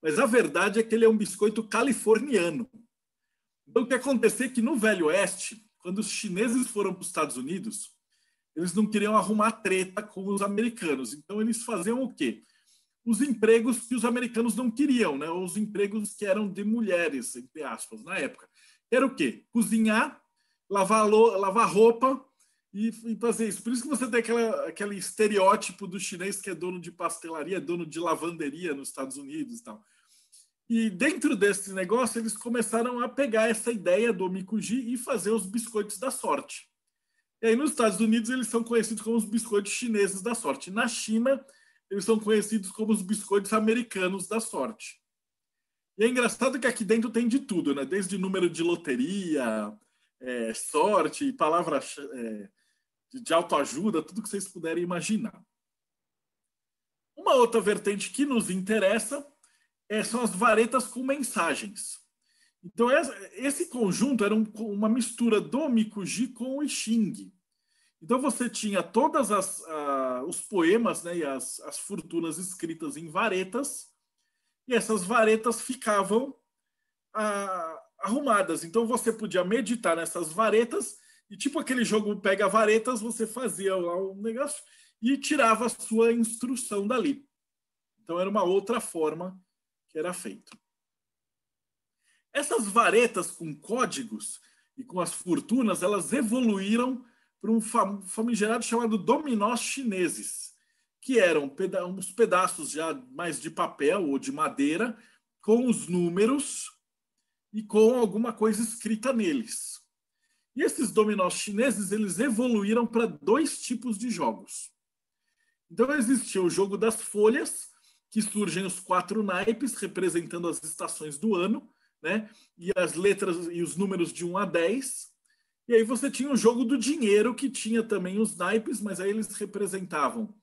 Mas a verdade é que ele é um biscoito californiano. Então, o que aconteceu é que no Velho Oeste, quando os chineses foram para os Estados Unidos, eles não queriam arrumar treta com os americanos. Então, eles faziam o quê? Os empregos que os americanos não queriam, né? os empregos que eram de mulheres, entre aspas, na época. Era o quê? Cozinhar, lavar, lavar roupa e, então, assim, por isso que você tem aquela, aquele estereótipo do chinês que é dono de pastelaria, dono de lavanderia nos Estados Unidos e tal. E dentro desse negócio, eles começaram a pegar essa ideia do Mikuji e fazer os biscoitos da sorte. E aí, nos Estados Unidos, eles são conhecidos como os biscoitos chineses da sorte. Na China, eles são conhecidos como os biscoitos americanos da sorte. E é engraçado que aqui dentro tem de tudo, né? Desde número de loteria, é, sorte, palavra é, de autoajuda, tudo que vocês puderem imaginar. Uma outra vertente que nos interessa é, são as varetas com mensagens. Então, esse conjunto era um, uma mistura do Mikuji com o Xing. Então, você tinha todos os poemas né, e as, as fortunas escritas em varetas, e essas varetas ficavam a, ah, arrumadas. Então, você podia meditar nessas varetas e tipo aquele jogo pega varetas, você fazia lá um negócio e tirava a sua instrução dali. Então era uma outra forma que era feito. Essas varetas com códigos e com as fortunas, elas evoluíram para um famigerado chamado dominós chineses, que eram peda uns pedaços já mais de papel ou de madeira com os números e com alguma coisa escrita neles. E esses dominós chineses, eles evoluíram para dois tipos de jogos. Então existia o jogo das folhas, que surgem os quatro naipes representando as estações do ano, né? E as letras e os números de 1 a 10. E aí você tinha o jogo do dinheiro, que tinha também os naipes, mas aí eles representavam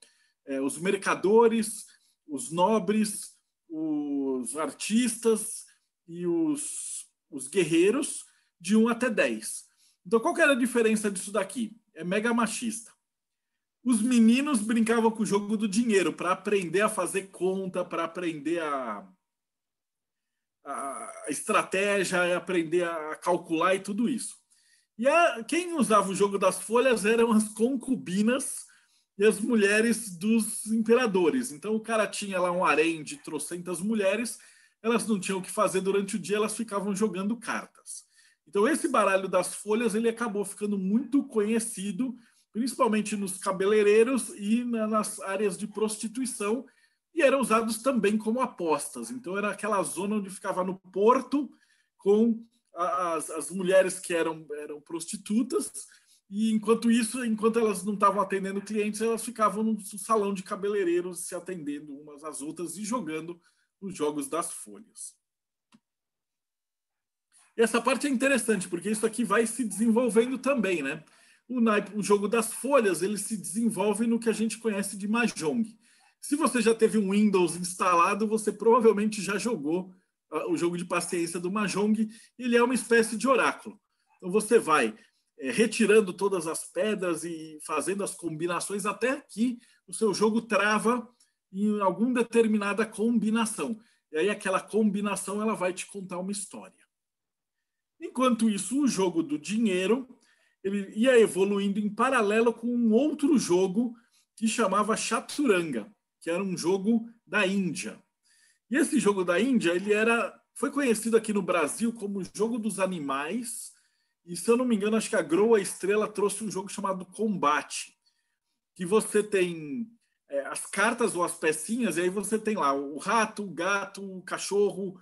é, os mercadores, os nobres, os artistas e os, os guerreiros, de 1 até 10. Então, qual que era a diferença disso daqui? É mega machista. Os meninos brincavam com o jogo do dinheiro para aprender a fazer conta, para aprender a, a estratégia, aprender a calcular e tudo isso. E a, quem usava o jogo das folhas eram as concubinas e as mulheres dos imperadores. Então o cara tinha lá um harém de trocentas mulheres, elas não tinham o que fazer durante o dia, elas ficavam jogando cartas. Então esse baralho das folhas ele acabou ficando muito conhecido, principalmente nos cabeleireiros e nas áreas de prostituição, e eram usados também como apostas. Então era aquela zona onde ficava no porto com as, as mulheres que eram, eram prostitutas e enquanto isso, enquanto elas não estavam atendendo clientes, elas ficavam no salão de cabeleireiros se atendendo umas às outras e jogando os jogos das folhas. E essa parte é interessante, porque isso aqui vai se desenvolvendo também, né? O, naipe, o jogo das folhas, ele se desenvolve no que a gente conhece de Mahjong. Se você já teve um Windows instalado, você provavelmente já jogou ah, o jogo de paciência do Mahjong. Ele é uma espécie de oráculo. Então você vai é, retirando todas as pedras e fazendo as combinações até que o seu jogo trava em alguma determinada combinação. E aí aquela combinação ela vai te contar uma história. Enquanto isso, o jogo do dinheiro ele ia evoluindo em paralelo com um outro jogo que chamava Chaturanga, que era um jogo da Índia. E esse jogo da Índia, ele era foi conhecido aqui no Brasil como jogo dos animais. E se eu não me engano, acho que a Groa Estrela trouxe um jogo chamado Combate, que você tem é, as cartas ou as pecinhas, e aí você tem lá o rato, o gato, o cachorro,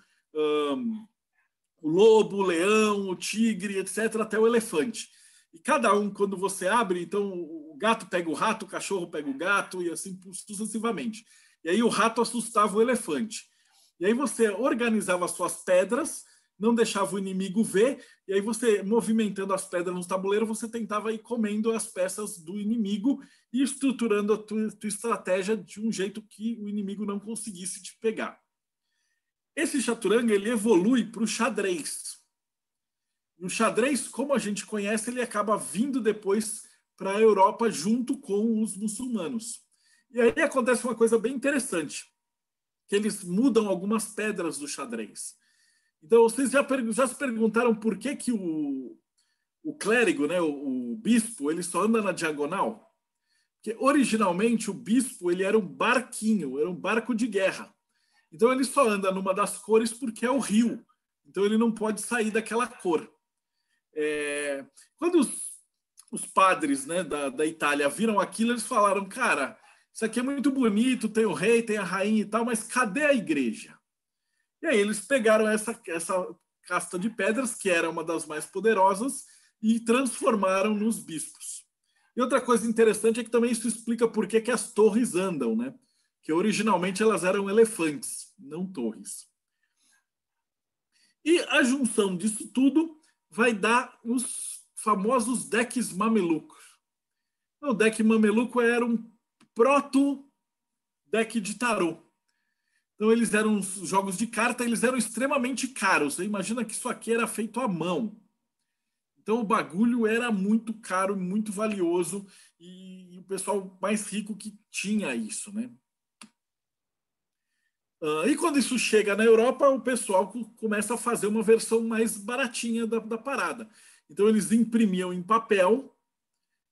o lobo, o leão, o tigre, etc., até o elefante. E cada um, quando você abre, então o gato pega o rato, o cachorro pega o gato, e assim sucessivamente. E aí o rato assustava o elefante. E aí você organizava suas pedras, não deixava o inimigo ver, e aí você, movimentando as pedras no tabuleiro, você tentava ir comendo as peças do inimigo e estruturando a tua, tua estratégia de um jeito que o inimigo não conseguisse te pegar. Esse chaturanga ele evolui para o xadrez. E o xadrez, como a gente conhece, ele acaba vindo depois para a Europa junto com os muçulmanos. E aí acontece uma coisa bem interessante, que eles mudam algumas pedras do xadrez. Então, vocês já, já se perguntaram por que, que o, o clérigo, né, o, o bispo, ele só anda na diagonal? Porque, originalmente, o bispo ele era um barquinho, era um barco de guerra. Então ele só anda numa das cores porque é o rio. Então ele não pode sair daquela cor. É... Quando os, os padres né, da, da Itália viram aquilo, eles falaram: cara, isso aqui é muito bonito, tem o rei, tem a rainha e tal, mas cadê a igreja? E aí eles pegaram essa, essa casta de pedras, que era uma das mais poderosas, e transformaram nos bispos. E outra coisa interessante é que também isso explica por que, que as torres andam, né? que originalmente elas eram elefantes, não torres. E a junção disso tudo vai dar os famosos decks mamelucos. O deck mameluco era um proto-deck de tarô. Então, eles eram jogos de carta, eles eram extremamente caros. Você imagina que isso aqui era feito à mão. Então, o bagulho era muito caro, muito valioso, e o pessoal mais rico que tinha isso, né? Uh, e quando isso chega na Europa, o pessoal começa a fazer uma versão mais baratinha da, da parada. Então eles imprimiam em papel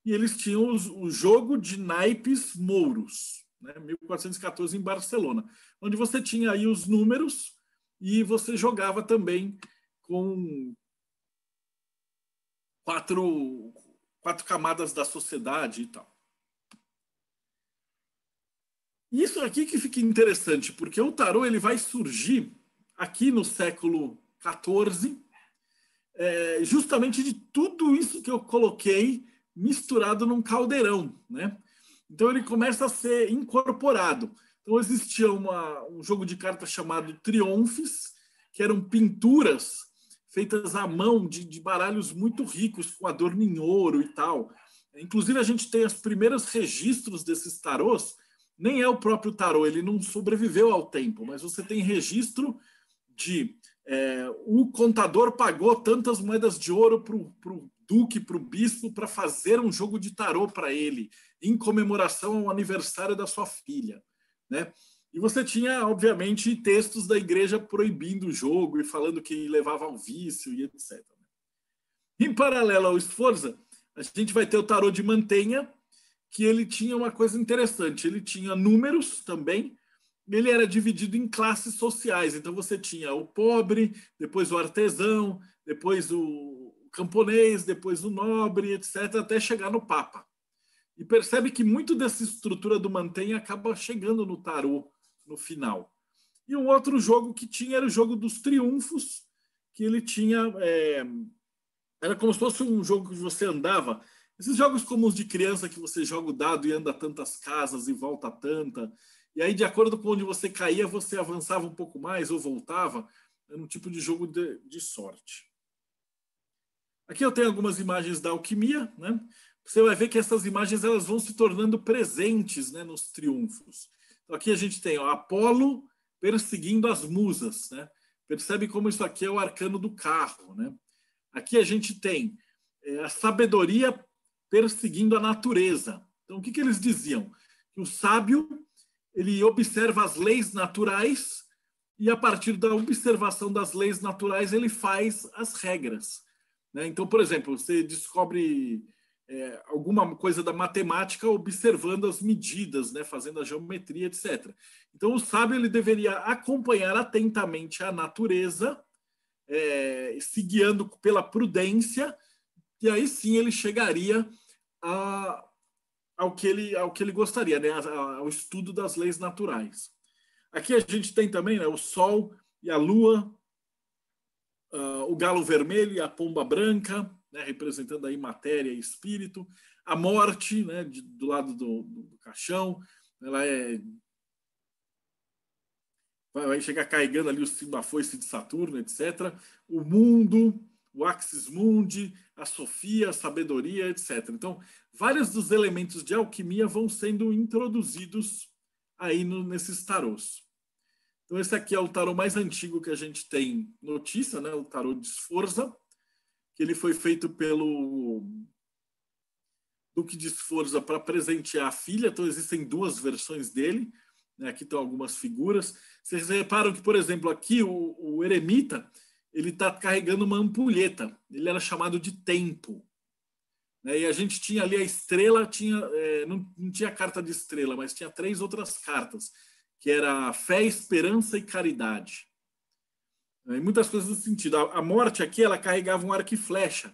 e eles tinham os, o jogo de naipes mouros, né, 1414 em Barcelona, onde você tinha aí os números e você jogava também com quatro, quatro camadas da sociedade e tal. Isso aqui que fica interessante, porque o tarô ele vai surgir aqui no século XIV, é, justamente de tudo isso que eu coloquei misturado num caldeirão, né? Então ele começa a ser incorporado. Então existia uma, um jogo de cartas chamado Triunfes, que eram pinturas feitas à mão de, de, baralhos muito ricos, com adorno em ouro e tal. Inclusive a gente tem os primeiros registros desses tarôs nem é o próprio tarô, ele não sobreviveu ao tempo, mas você tem registro de é, o contador pagou tantas moedas de ouro para o duque, para o bispo, para fazer um jogo de tarô para ele, em comemoração ao aniversário da sua filha. Né? E você tinha, obviamente, textos da igreja proibindo o jogo e falando que levava ao vício e etc. Em paralelo ao Esforza, a gente vai ter o tarô de Mantenha, que ele tinha uma coisa interessante. Ele tinha números também. Ele era dividido em classes sociais. Então você tinha o pobre, depois o artesão, depois o camponês, depois o nobre, etc., até chegar no Papa. E percebe que muito dessa estrutura do mantém acaba chegando no tarô no final. E um outro jogo que tinha era o jogo dos triunfos, que ele tinha. É... era como se fosse um jogo que você andava esses jogos comuns de criança que você joga o dado e anda tantas casas e volta tanta, e aí de acordo com onde você caía, você avançava um pouco mais ou voltava, era um tipo de jogo de, de sorte. Aqui eu tenho algumas imagens da alquimia, né? Você vai ver que essas imagens elas vão se tornando presentes, né, nos triunfos. Então, aqui a gente tem ó, Apolo perseguindo as musas, né? Percebe como isso aqui é o arcano do carro, né? Aqui a gente tem é, a sabedoria perseguindo a natureza. Então, o que, que eles diziam? Que o sábio ele observa as leis naturais e, a partir da observação das leis naturais, ele faz as regras. Né? Então, por exemplo, você descobre é, alguma coisa da matemática observando as medidas, né? fazendo a geometria, etc. Então, o sábio ele deveria acompanhar atentamente a natureza, é, se guiando pela prudência, e aí sim ele chegaria a, ao, que ele, ao que ele gostaria, né? ao estudo das leis naturais. Aqui a gente tem também né, o Sol e a Lua, uh, o galo vermelho e a pomba branca, né, representando aí matéria e espírito, a morte né, de, do lado do, do caixão, ela é vai chegar carregando ali o símbolo foice de Saturno, etc. O mundo, o Axis Mundi, a sofia, a sabedoria, etc. Então, vários dos elementos de alquimia vão sendo introduzidos aí no, nesses tarôs. Então, esse aqui é o tarô mais antigo que a gente tem notícia, né? o tarô de Sforza, que ele foi feito pelo Duque de Sforza para presentear a filha. Então, existem duas versões dele. Né? Aqui estão algumas figuras. Vocês reparam que, por exemplo, aqui o, o eremita ele está carregando uma ampulheta. Ele era chamado de tempo. Né? E a gente tinha ali a estrela, tinha, é, não, não, tinha carta de estrela, mas tinha três outras cartas, que era fé, esperança e caridade. Né? E muitas coisas do sentido. A, a morte aqui, ela carregava um arco e flecha,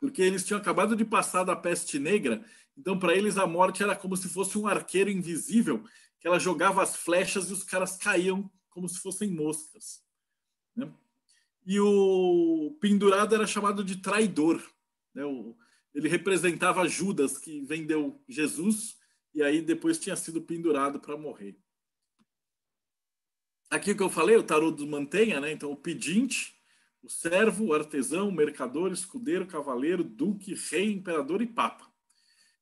porque eles tinham acabado de passar da peste negra, então para eles a morte era como se fosse um arqueiro invisível, que ela jogava as flechas e os caras caíam como se fossem moscas. Né? e o pendurado era chamado de traidor. Né? O, ele representava Judas, que vendeu Jesus e aí depois tinha sido pendurado para morrer. Aqui o que eu falei, o tarô do mantenha, né? Então, o pedinte, o servo, o artesão, o mercador, escudeiro, cavaleiro, duque, rei, imperador e papa.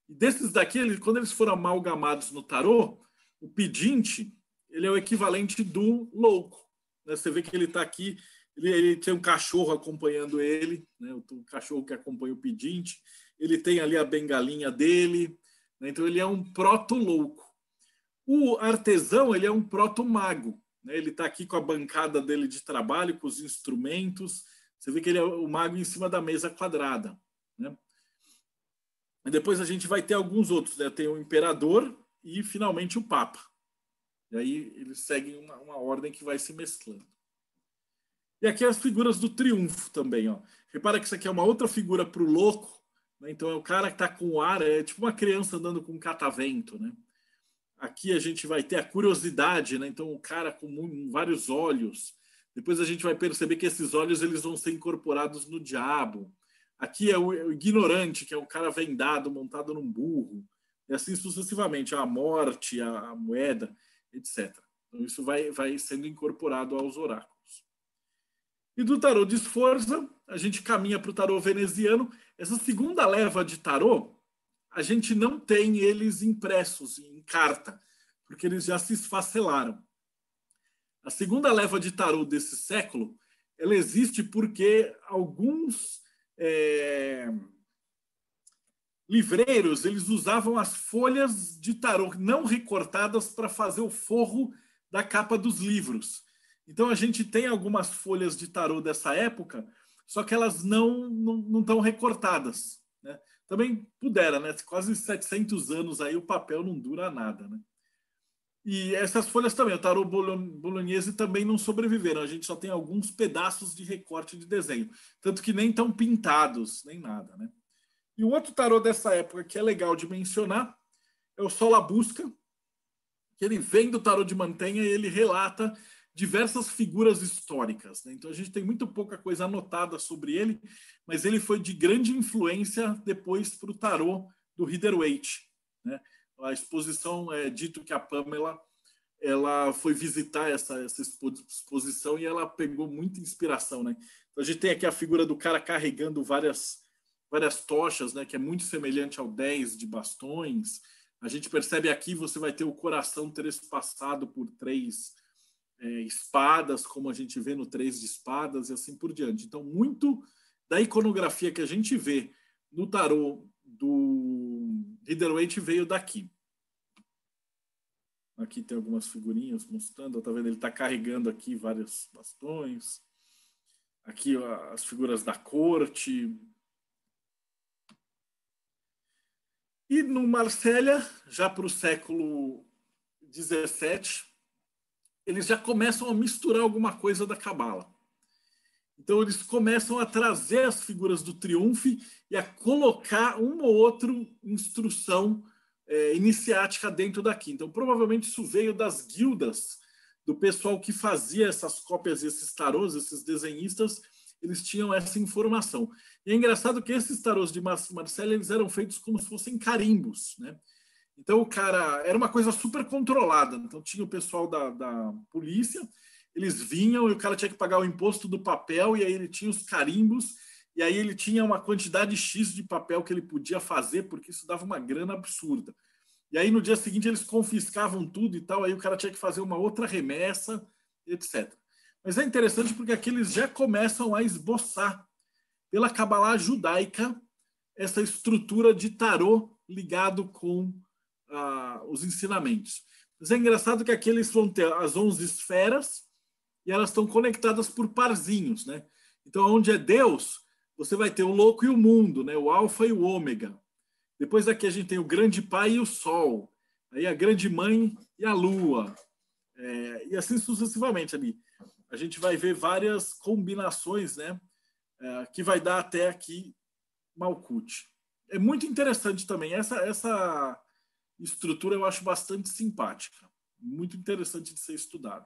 E desses daqui, ele, quando eles foram amalgamados no tarô, o pedinte, ele é o equivalente do louco. Né? Você vê que ele está aqui ele, ele tem um cachorro acompanhando ele, né? o, cachorro que acompanha o pedinte. Ele tem ali a bengalinha dele. Né? Então, ele é um proto-louco. O artesão ele é um proto-mago. Né? Ele está aqui com a bancada dele de trabalho, com os instrumentos. Você vê que ele é o mago em cima da mesa quadrada. Né? E depois a gente vai ter alguns outros. Né? Tem o imperador e, finalmente, o papa. E aí eles seguem uma, uma ordem que vai se mesclando. E aqui é as figuras do triunfo também. Ó. Repara que isso aqui é uma outra figura para o louco. Né? Então é o cara que está com o ar, é tipo uma criança andando com um catavento. Né? Aqui a gente vai ter a curiosidade, né? então o cara com vários olhos. Depois a gente vai perceber que esses olhos eles vão ser incorporados no diabo. Aqui é o é ignorante, que é o cara vendado, montado num burro. E assim sucessivamente, a morte, a moeda, etc. Então isso vai, vai sendo incorporado aos oráculos. E do tarô de esforça, a gente caminha para o tarô veneziano. Essa segunda leva de tarô, a gente não tem eles impressos em carta, porque eles já se esfacelaram. A segunda leva de tarô desse século, ela existe porque alguns é, livreiros eles usavam as folhas de tarô não recortadas para fazer o forro da capa dos livros. Então a gente tem algumas folhas de tarô dessa época, só que elas não não estão recortadas. Né? Também pudera, né? Quase 700 anos aí o papel não dura nada, né? E essas folhas também, o tarô bolognese também não sobreviveram. A gente só tem alguns pedaços de recorte de desenho, tanto que nem estão pintados, nem nada, né? E um outro tarô dessa época que é legal de mencionar é o Sola Busca, que ele vem do tarô de Mantenha e ele relata diversas figuras históricas. Né? Então a gente tem muito pouca coisa anotada sobre ele, mas ele foi de grande influência depois para o tarô do Riderwaite. Né? A exposição é dito que a Pamela ela foi visitar essa, essa exposição e ela pegou muita inspiração. Né? Então a gente tem aqui a figura do cara carregando várias várias tochas, né, que é muito semelhante ao 10 de bastões. A gente percebe aqui, você vai ter o coração trespassado por três é, espadas, como a gente vê no Três de Espadas e assim por diante. Então, muito da iconografia que a gente vê no tarô do Riderwaite veio daqui. Aqui tem algumas figurinhas mostrando, tá vendo? Ele está carregando aqui vários bastões. Aqui ó, as figuras da corte. E no Marsella, já para o século 17, eles já começam a misturar alguma coisa da cabala. Então eles começam a trazer as figuras do triunfo e a colocar uma ou outra instrução é, iniciática dentro daqui. Então provavelmente isso veio das guildas do pessoal que fazia essas cópias, esses tarôs, esses desenhistas, eles tinham essa informação. E é engraçado que esses tarôs de Márcio Marcelo eles eram feitos como se fossem carimbos, né? Então o cara era uma coisa super controlada. Então tinha o pessoal da, da polícia, eles vinham e o cara tinha que pagar o imposto do papel e aí ele tinha os carimbos e aí ele tinha uma quantidade X de papel que ele podia fazer porque isso dava uma grana absurda. E aí no dia seguinte eles confiscavam tudo e tal, aí o cara tinha que fazer uma outra remessa, etc. Mas é interessante porque aqui eles já começam a esboçar pela cabalá judaica essa estrutura de tarô ligado com os ensinamentos. Mas é engraçado que aqueles vão ter as 11 esferas e elas estão conectadas por parzinhos, né? Então, onde é Deus, você vai ter o louco e o mundo, né? O alfa e o ômega. Depois aqui a gente tem o grande pai e o sol. Aí a grande mãe e a lua. É, e assim sucessivamente ali. A gente vai ver várias combinações, né? É, que vai dar até aqui Malkuth. É muito interessante também. Essa, essa estrutura eu acho bastante simpática, muito interessante de ser estudado.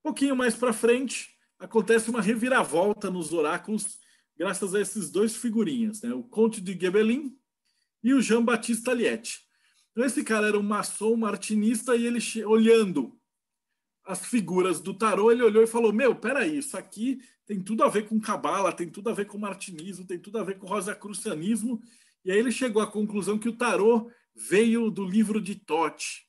Um pouquinho mais para frente, acontece uma reviravolta nos oráculos graças a esses dois figurinhas, né? o Conte de Gebelin e o Jean-Baptiste Alietti. Então, esse cara era um maçom martinista e ele, olhando as figuras do tarô, ele olhou e falou: Meu, peraí, isso aqui tem tudo a ver com cabala, tem tudo a ver com martinismo, tem tudo a ver com rosacrucianismo. E aí ele chegou à conclusão que o tarô veio do livro de Tote,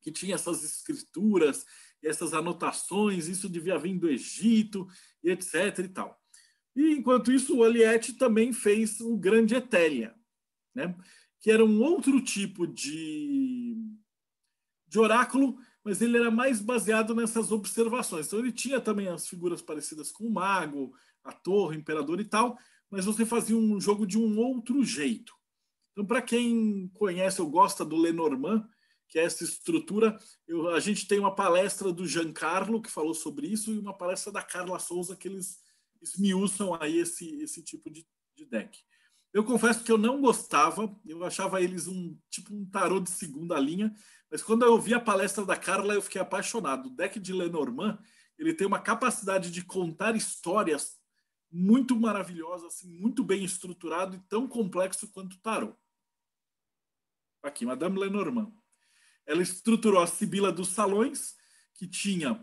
que tinha essas escrituras, essas anotações, isso devia vir do Egito, etc. e tal. E enquanto isso, o Aliette também fez o Grande Etélia, né? que era um outro tipo de, de oráculo, mas ele era mais baseado nessas observações. Então ele tinha também as figuras parecidas com o mago, a torre, o imperador e tal, mas você fazia um jogo de um outro jeito. Então, para quem conhece ou gosta do Lenormand, que é essa estrutura, eu, a gente tem uma palestra do Giancarlo, que falou sobre isso, e uma palestra da Carla Souza, que eles esmiuçam aí esse, esse tipo de, de deck. Eu confesso que eu não gostava, eu achava eles um tipo um tarô de segunda linha, mas quando eu vi a palestra da Carla, eu fiquei apaixonado. O deck de Lenormand, ele tem uma capacidade de contar histórias muito maravilhosa, assim, muito bem estruturado e tão complexo quanto o tarô aqui, Madame Lenormand. Ela estruturou a Sibila dos Salões, que tinha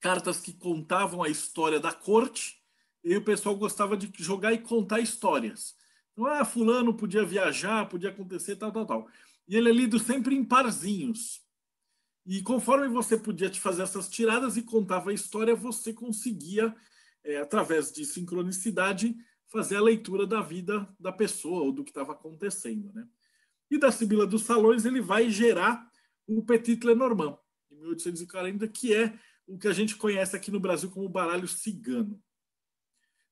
cartas que contavam a história da corte, e o pessoal gostava de jogar e contar histórias. Então, ah, fulano podia viajar, podia acontecer, tal, tal, tal. E ele é lido sempre em parzinhos. E conforme você podia te fazer essas tiradas e contava a história, você conseguia, é, através de sincronicidade, fazer a leitura da vida da pessoa ou do que estava acontecendo, né? e da Sibila dos Salões ele vai gerar o Petit Lenormand, em 1840, que é o que a gente conhece aqui no Brasil como baralho cigano.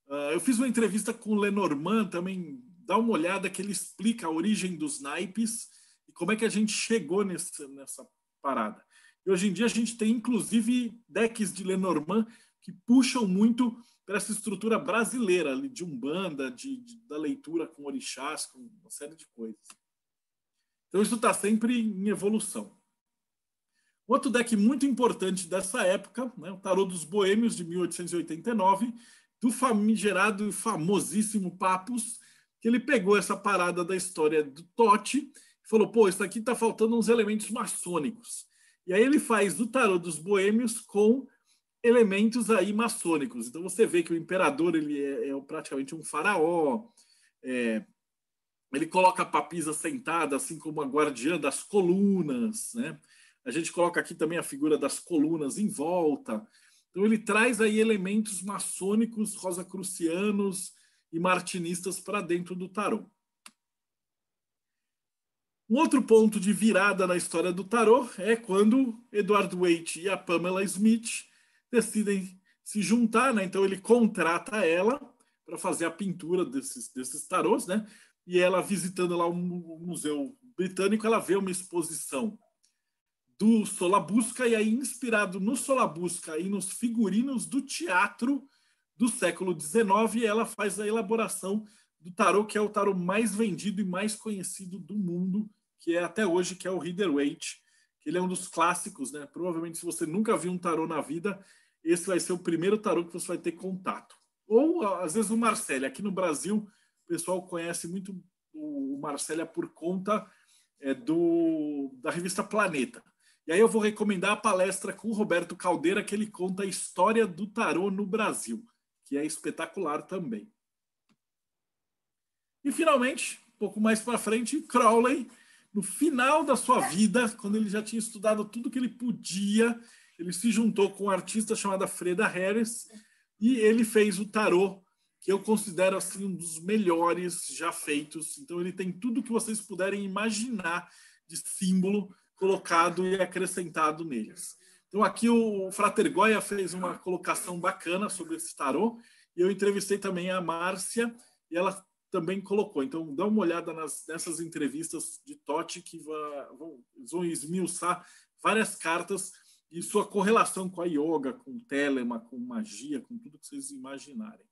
Ah, eu fiz uma entrevista com o Lenormand também, dá uma olhada que ele explica a origem dos naipes e como é que a gente chegou nesse, nessa parada. E hoje em dia a gente tem inclusive decks de Lenormand que puxam muito para essa estrutura brasileira de umbanda, de, de, da leitura com orixás, com uma série de coisas. Então isso está sempre em evolução. Outro deck muito importante dessa época, né, o Tarot dos Boêmios de 1889, do famigerado e famosíssimo Papus, que ele pegou essa parada da história do Tote e falou: pô, isso aqui está faltando uns elementos maçônicos. E aí ele faz o Tarot dos Boêmios com elementos aí maçônicos. Então você vê que o imperador ele é, é praticamente um faraó, é, ele coloca a papisa sentada, assim como a guardiã das colunas. Né? A gente coloca aqui também a figura das colunas em volta. Então, ele traz aí elementos maçônicos, rosacrucianos e martinistas para dentro do tarô. Um outro ponto de virada na história do tarô é quando Edward Waite e a Pamela Smith decidem se juntar, né? Então ele contrata ela para fazer a pintura desses, desses tarôs, né? e ela visitando lá o Museu Britânico, ela vê uma exposição do Solabusca e aí inspirado no Solabusca e nos figurinos do teatro do século XIX, ela faz a elaboração do tarô que é o tarô mais vendido e mais conhecido do mundo, que é até hoje que é o Rider-Waite, que ele é um dos clássicos, né? Provavelmente se você nunca viu um tarô na vida, esse vai ser o primeiro tarô que você vai ter contato. Ou às vezes o Marcelo, aqui no Brasil, o pessoal conhece muito o Marcela por conta é, do, da revista Planeta. E aí eu vou recomendar a palestra com o Roberto Caldeira, que ele conta a história do tarô no Brasil, que é espetacular também. E finalmente, um pouco mais para frente, Crowley, no final da sua vida, quando ele já tinha estudado tudo que ele podia, ele se juntou com uma artista chamada Freda Harris e ele fez o tarô que eu considero assim um dos melhores já feitos. Então ele tem tudo que vocês puderem imaginar de símbolo colocado e acrescentado neles. Então aqui o Frater Goya fez uma colocação bacana sobre esse tarô e eu entrevistei também a Márcia e ela também colocou. Então dá uma olhada nas, nessas entrevistas de Totti que vão, vão esmiuçar várias cartas e sua correlação com a yoga, com o telema, com magia, com tudo que vocês imaginarem.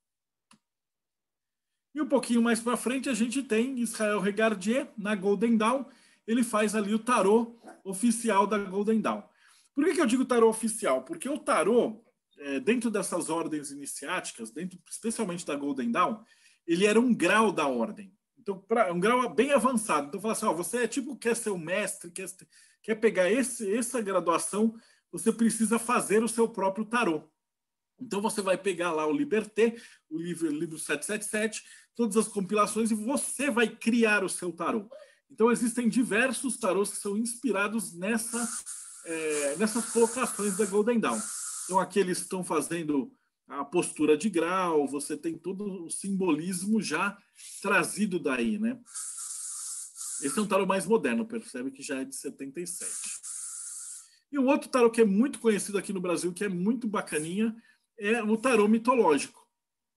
E um pouquinho mais para frente a gente tem Israel Regardier na Golden Dawn. Ele faz ali o tarô oficial da Golden Dawn. Por que, que eu digo tarô oficial? Porque o tarô, é, dentro dessas ordens iniciáticas, dentro especialmente da Golden Dawn, ele era um grau da ordem. Então, pra, um grau bem avançado. Então, fala assim: ó, você é tipo, quer ser o mestre, quer, quer pegar esse, essa graduação, você precisa fazer o seu próprio tarô. Então você vai pegar lá o Liberté, o livro, o livro 777, todas as compilações e você vai criar o seu tarô. Então existem diversos tarôs que são inspirados nessa, é, nessas colocações da Golden Dawn. Então aqui eles estão fazendo a postura de grau, você tem todo o simbolismo já trazido daí, né? Esse é um tarô mais moderno, percebe que já é de 77. E um outro tarô que é muito conhecido aqui no Brasil, que é muito bacaninha, é o tarô mitológico.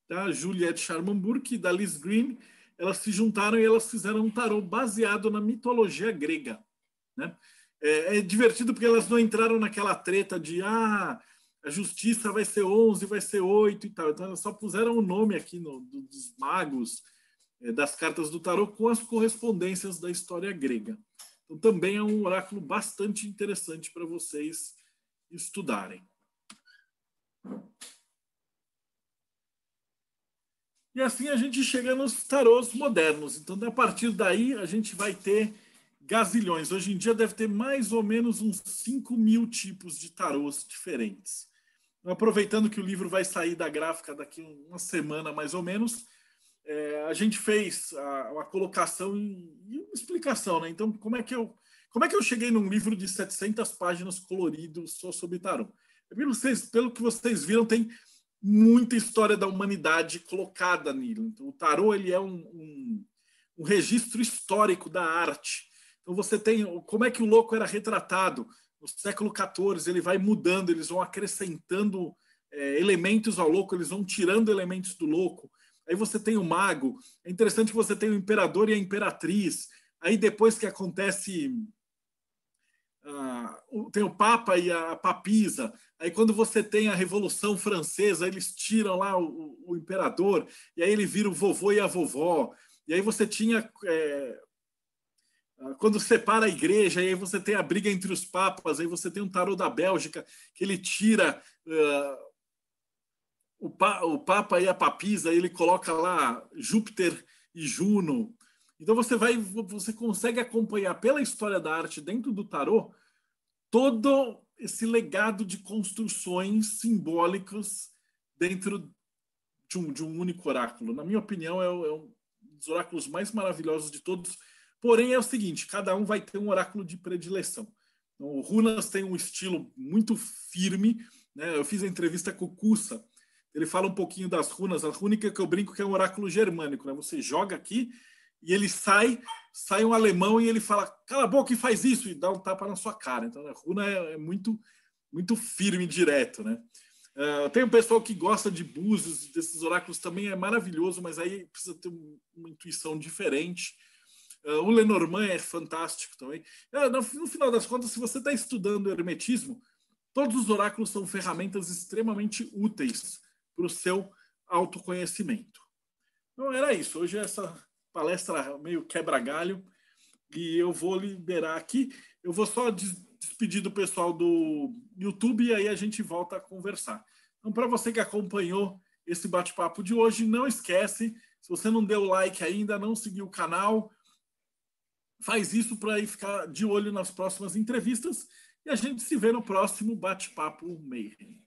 Tá? Juliette Burke e da Green, elas se juntaram e elas fizeram um tarô baseado na mitologia grega. Né? É, é divertido porque elas não entraram naquela treta de ah, a justiça vai ser 11, vai ser 8 e tal. Então, elas só puseram o nome aqui no, dos magos, é, das cartas do tarô, com as correspondências da história grega. Então, também é um oráculo bastante interessante para vocês estudarem. E assim a gente chega nos tarôs modernos. Então, a partir daí, a gente vai ter gazilhões. Hoje em dia deve ter mais ou menos uns 5 mil tipos de tarôs diferentes. Então, aproveitando que o livro vai sair da gráfica daqui uma semana, mais ou menos, é, a gente fez a, uma colocação e uma explicação. Né? Então, como é, que eu, como é que eu cheguei num livro de 700 páginas colorido só sobre tarô? Pelo, pelo que vocês viram, tem muita história da humanidade colocada nele. Então, o tarô ele é um, um, um, registro histórico da arte. Então você tem como é que o louco era retratado no século XIV. Ele vai mudando, eles vão acrescentando é, elementos ao louco, eles vão tirando elementos do louco. Aí você tem o mago. É interessante que você tem o imperador e a imperatriz. Aí depois que acontece ah, tem o Papa e a Papisa. Aí, quando você tem a Revolução Francesa, eles tiram lá o, o imperador, e aí ele vira o vovô e a vovó. E aí você tinha. É, ah, quando separa a igreja, aí você tem a briga entre os papas, aí você tem um tarô da Bélgica, que ele tira uh, o, pa, o, Papa e a Papisa, ele coloca lá Júpiter e Juno. Então você vai, você consegue acompanhar pela história da arte dentro do tarô todo esse legado de construções simbólicas dentro de um, de um único oráculo. Na minha opinião, é, é um dos oráculos mais maravilhosos de todos. Porém, é o seguinte: cada um vai ter um oráculo de predileção. Então, o Runas tem um estilo muito firme. Né? Eu fiz a entrevista com o Cussa. Ele fala um pouquinho das runas. A única que eu brinco é que é um oráculo germânico. Né? Você joga aqui e ele sai, sai um alemão e ele fala, cala a boca e faz isso, e dá um tapa na sua cara. Então, a runa é, é muito, muito firme e direto, né? Uh, tem um pessoal que gosta de búzios, desses oráculos também é maravilhoso, mas aí precisa ter um, uma intuição diferente. Uh, o Lenormand é fantástico também. Uh, no, no, final das contas, se você está estudando hermetismo, todos os oráculos são ferramentas extremamente úteis para o seu autoconhecimento. Então, era isso. Hoje é essa palestra meio quebra-galho, e eu vou liberar aqui. Eu vou só despedir do pessoal do YouTube e aí a gente volta a conversar. Então, para você que acompanhou esse bate-papo de hoje, não esquece, se você não deu like ainda, não seguiu o canal, faz isso para ficar de olho nas próximas entrevistas e a gente se vê no próximo bate-papo Mayhem.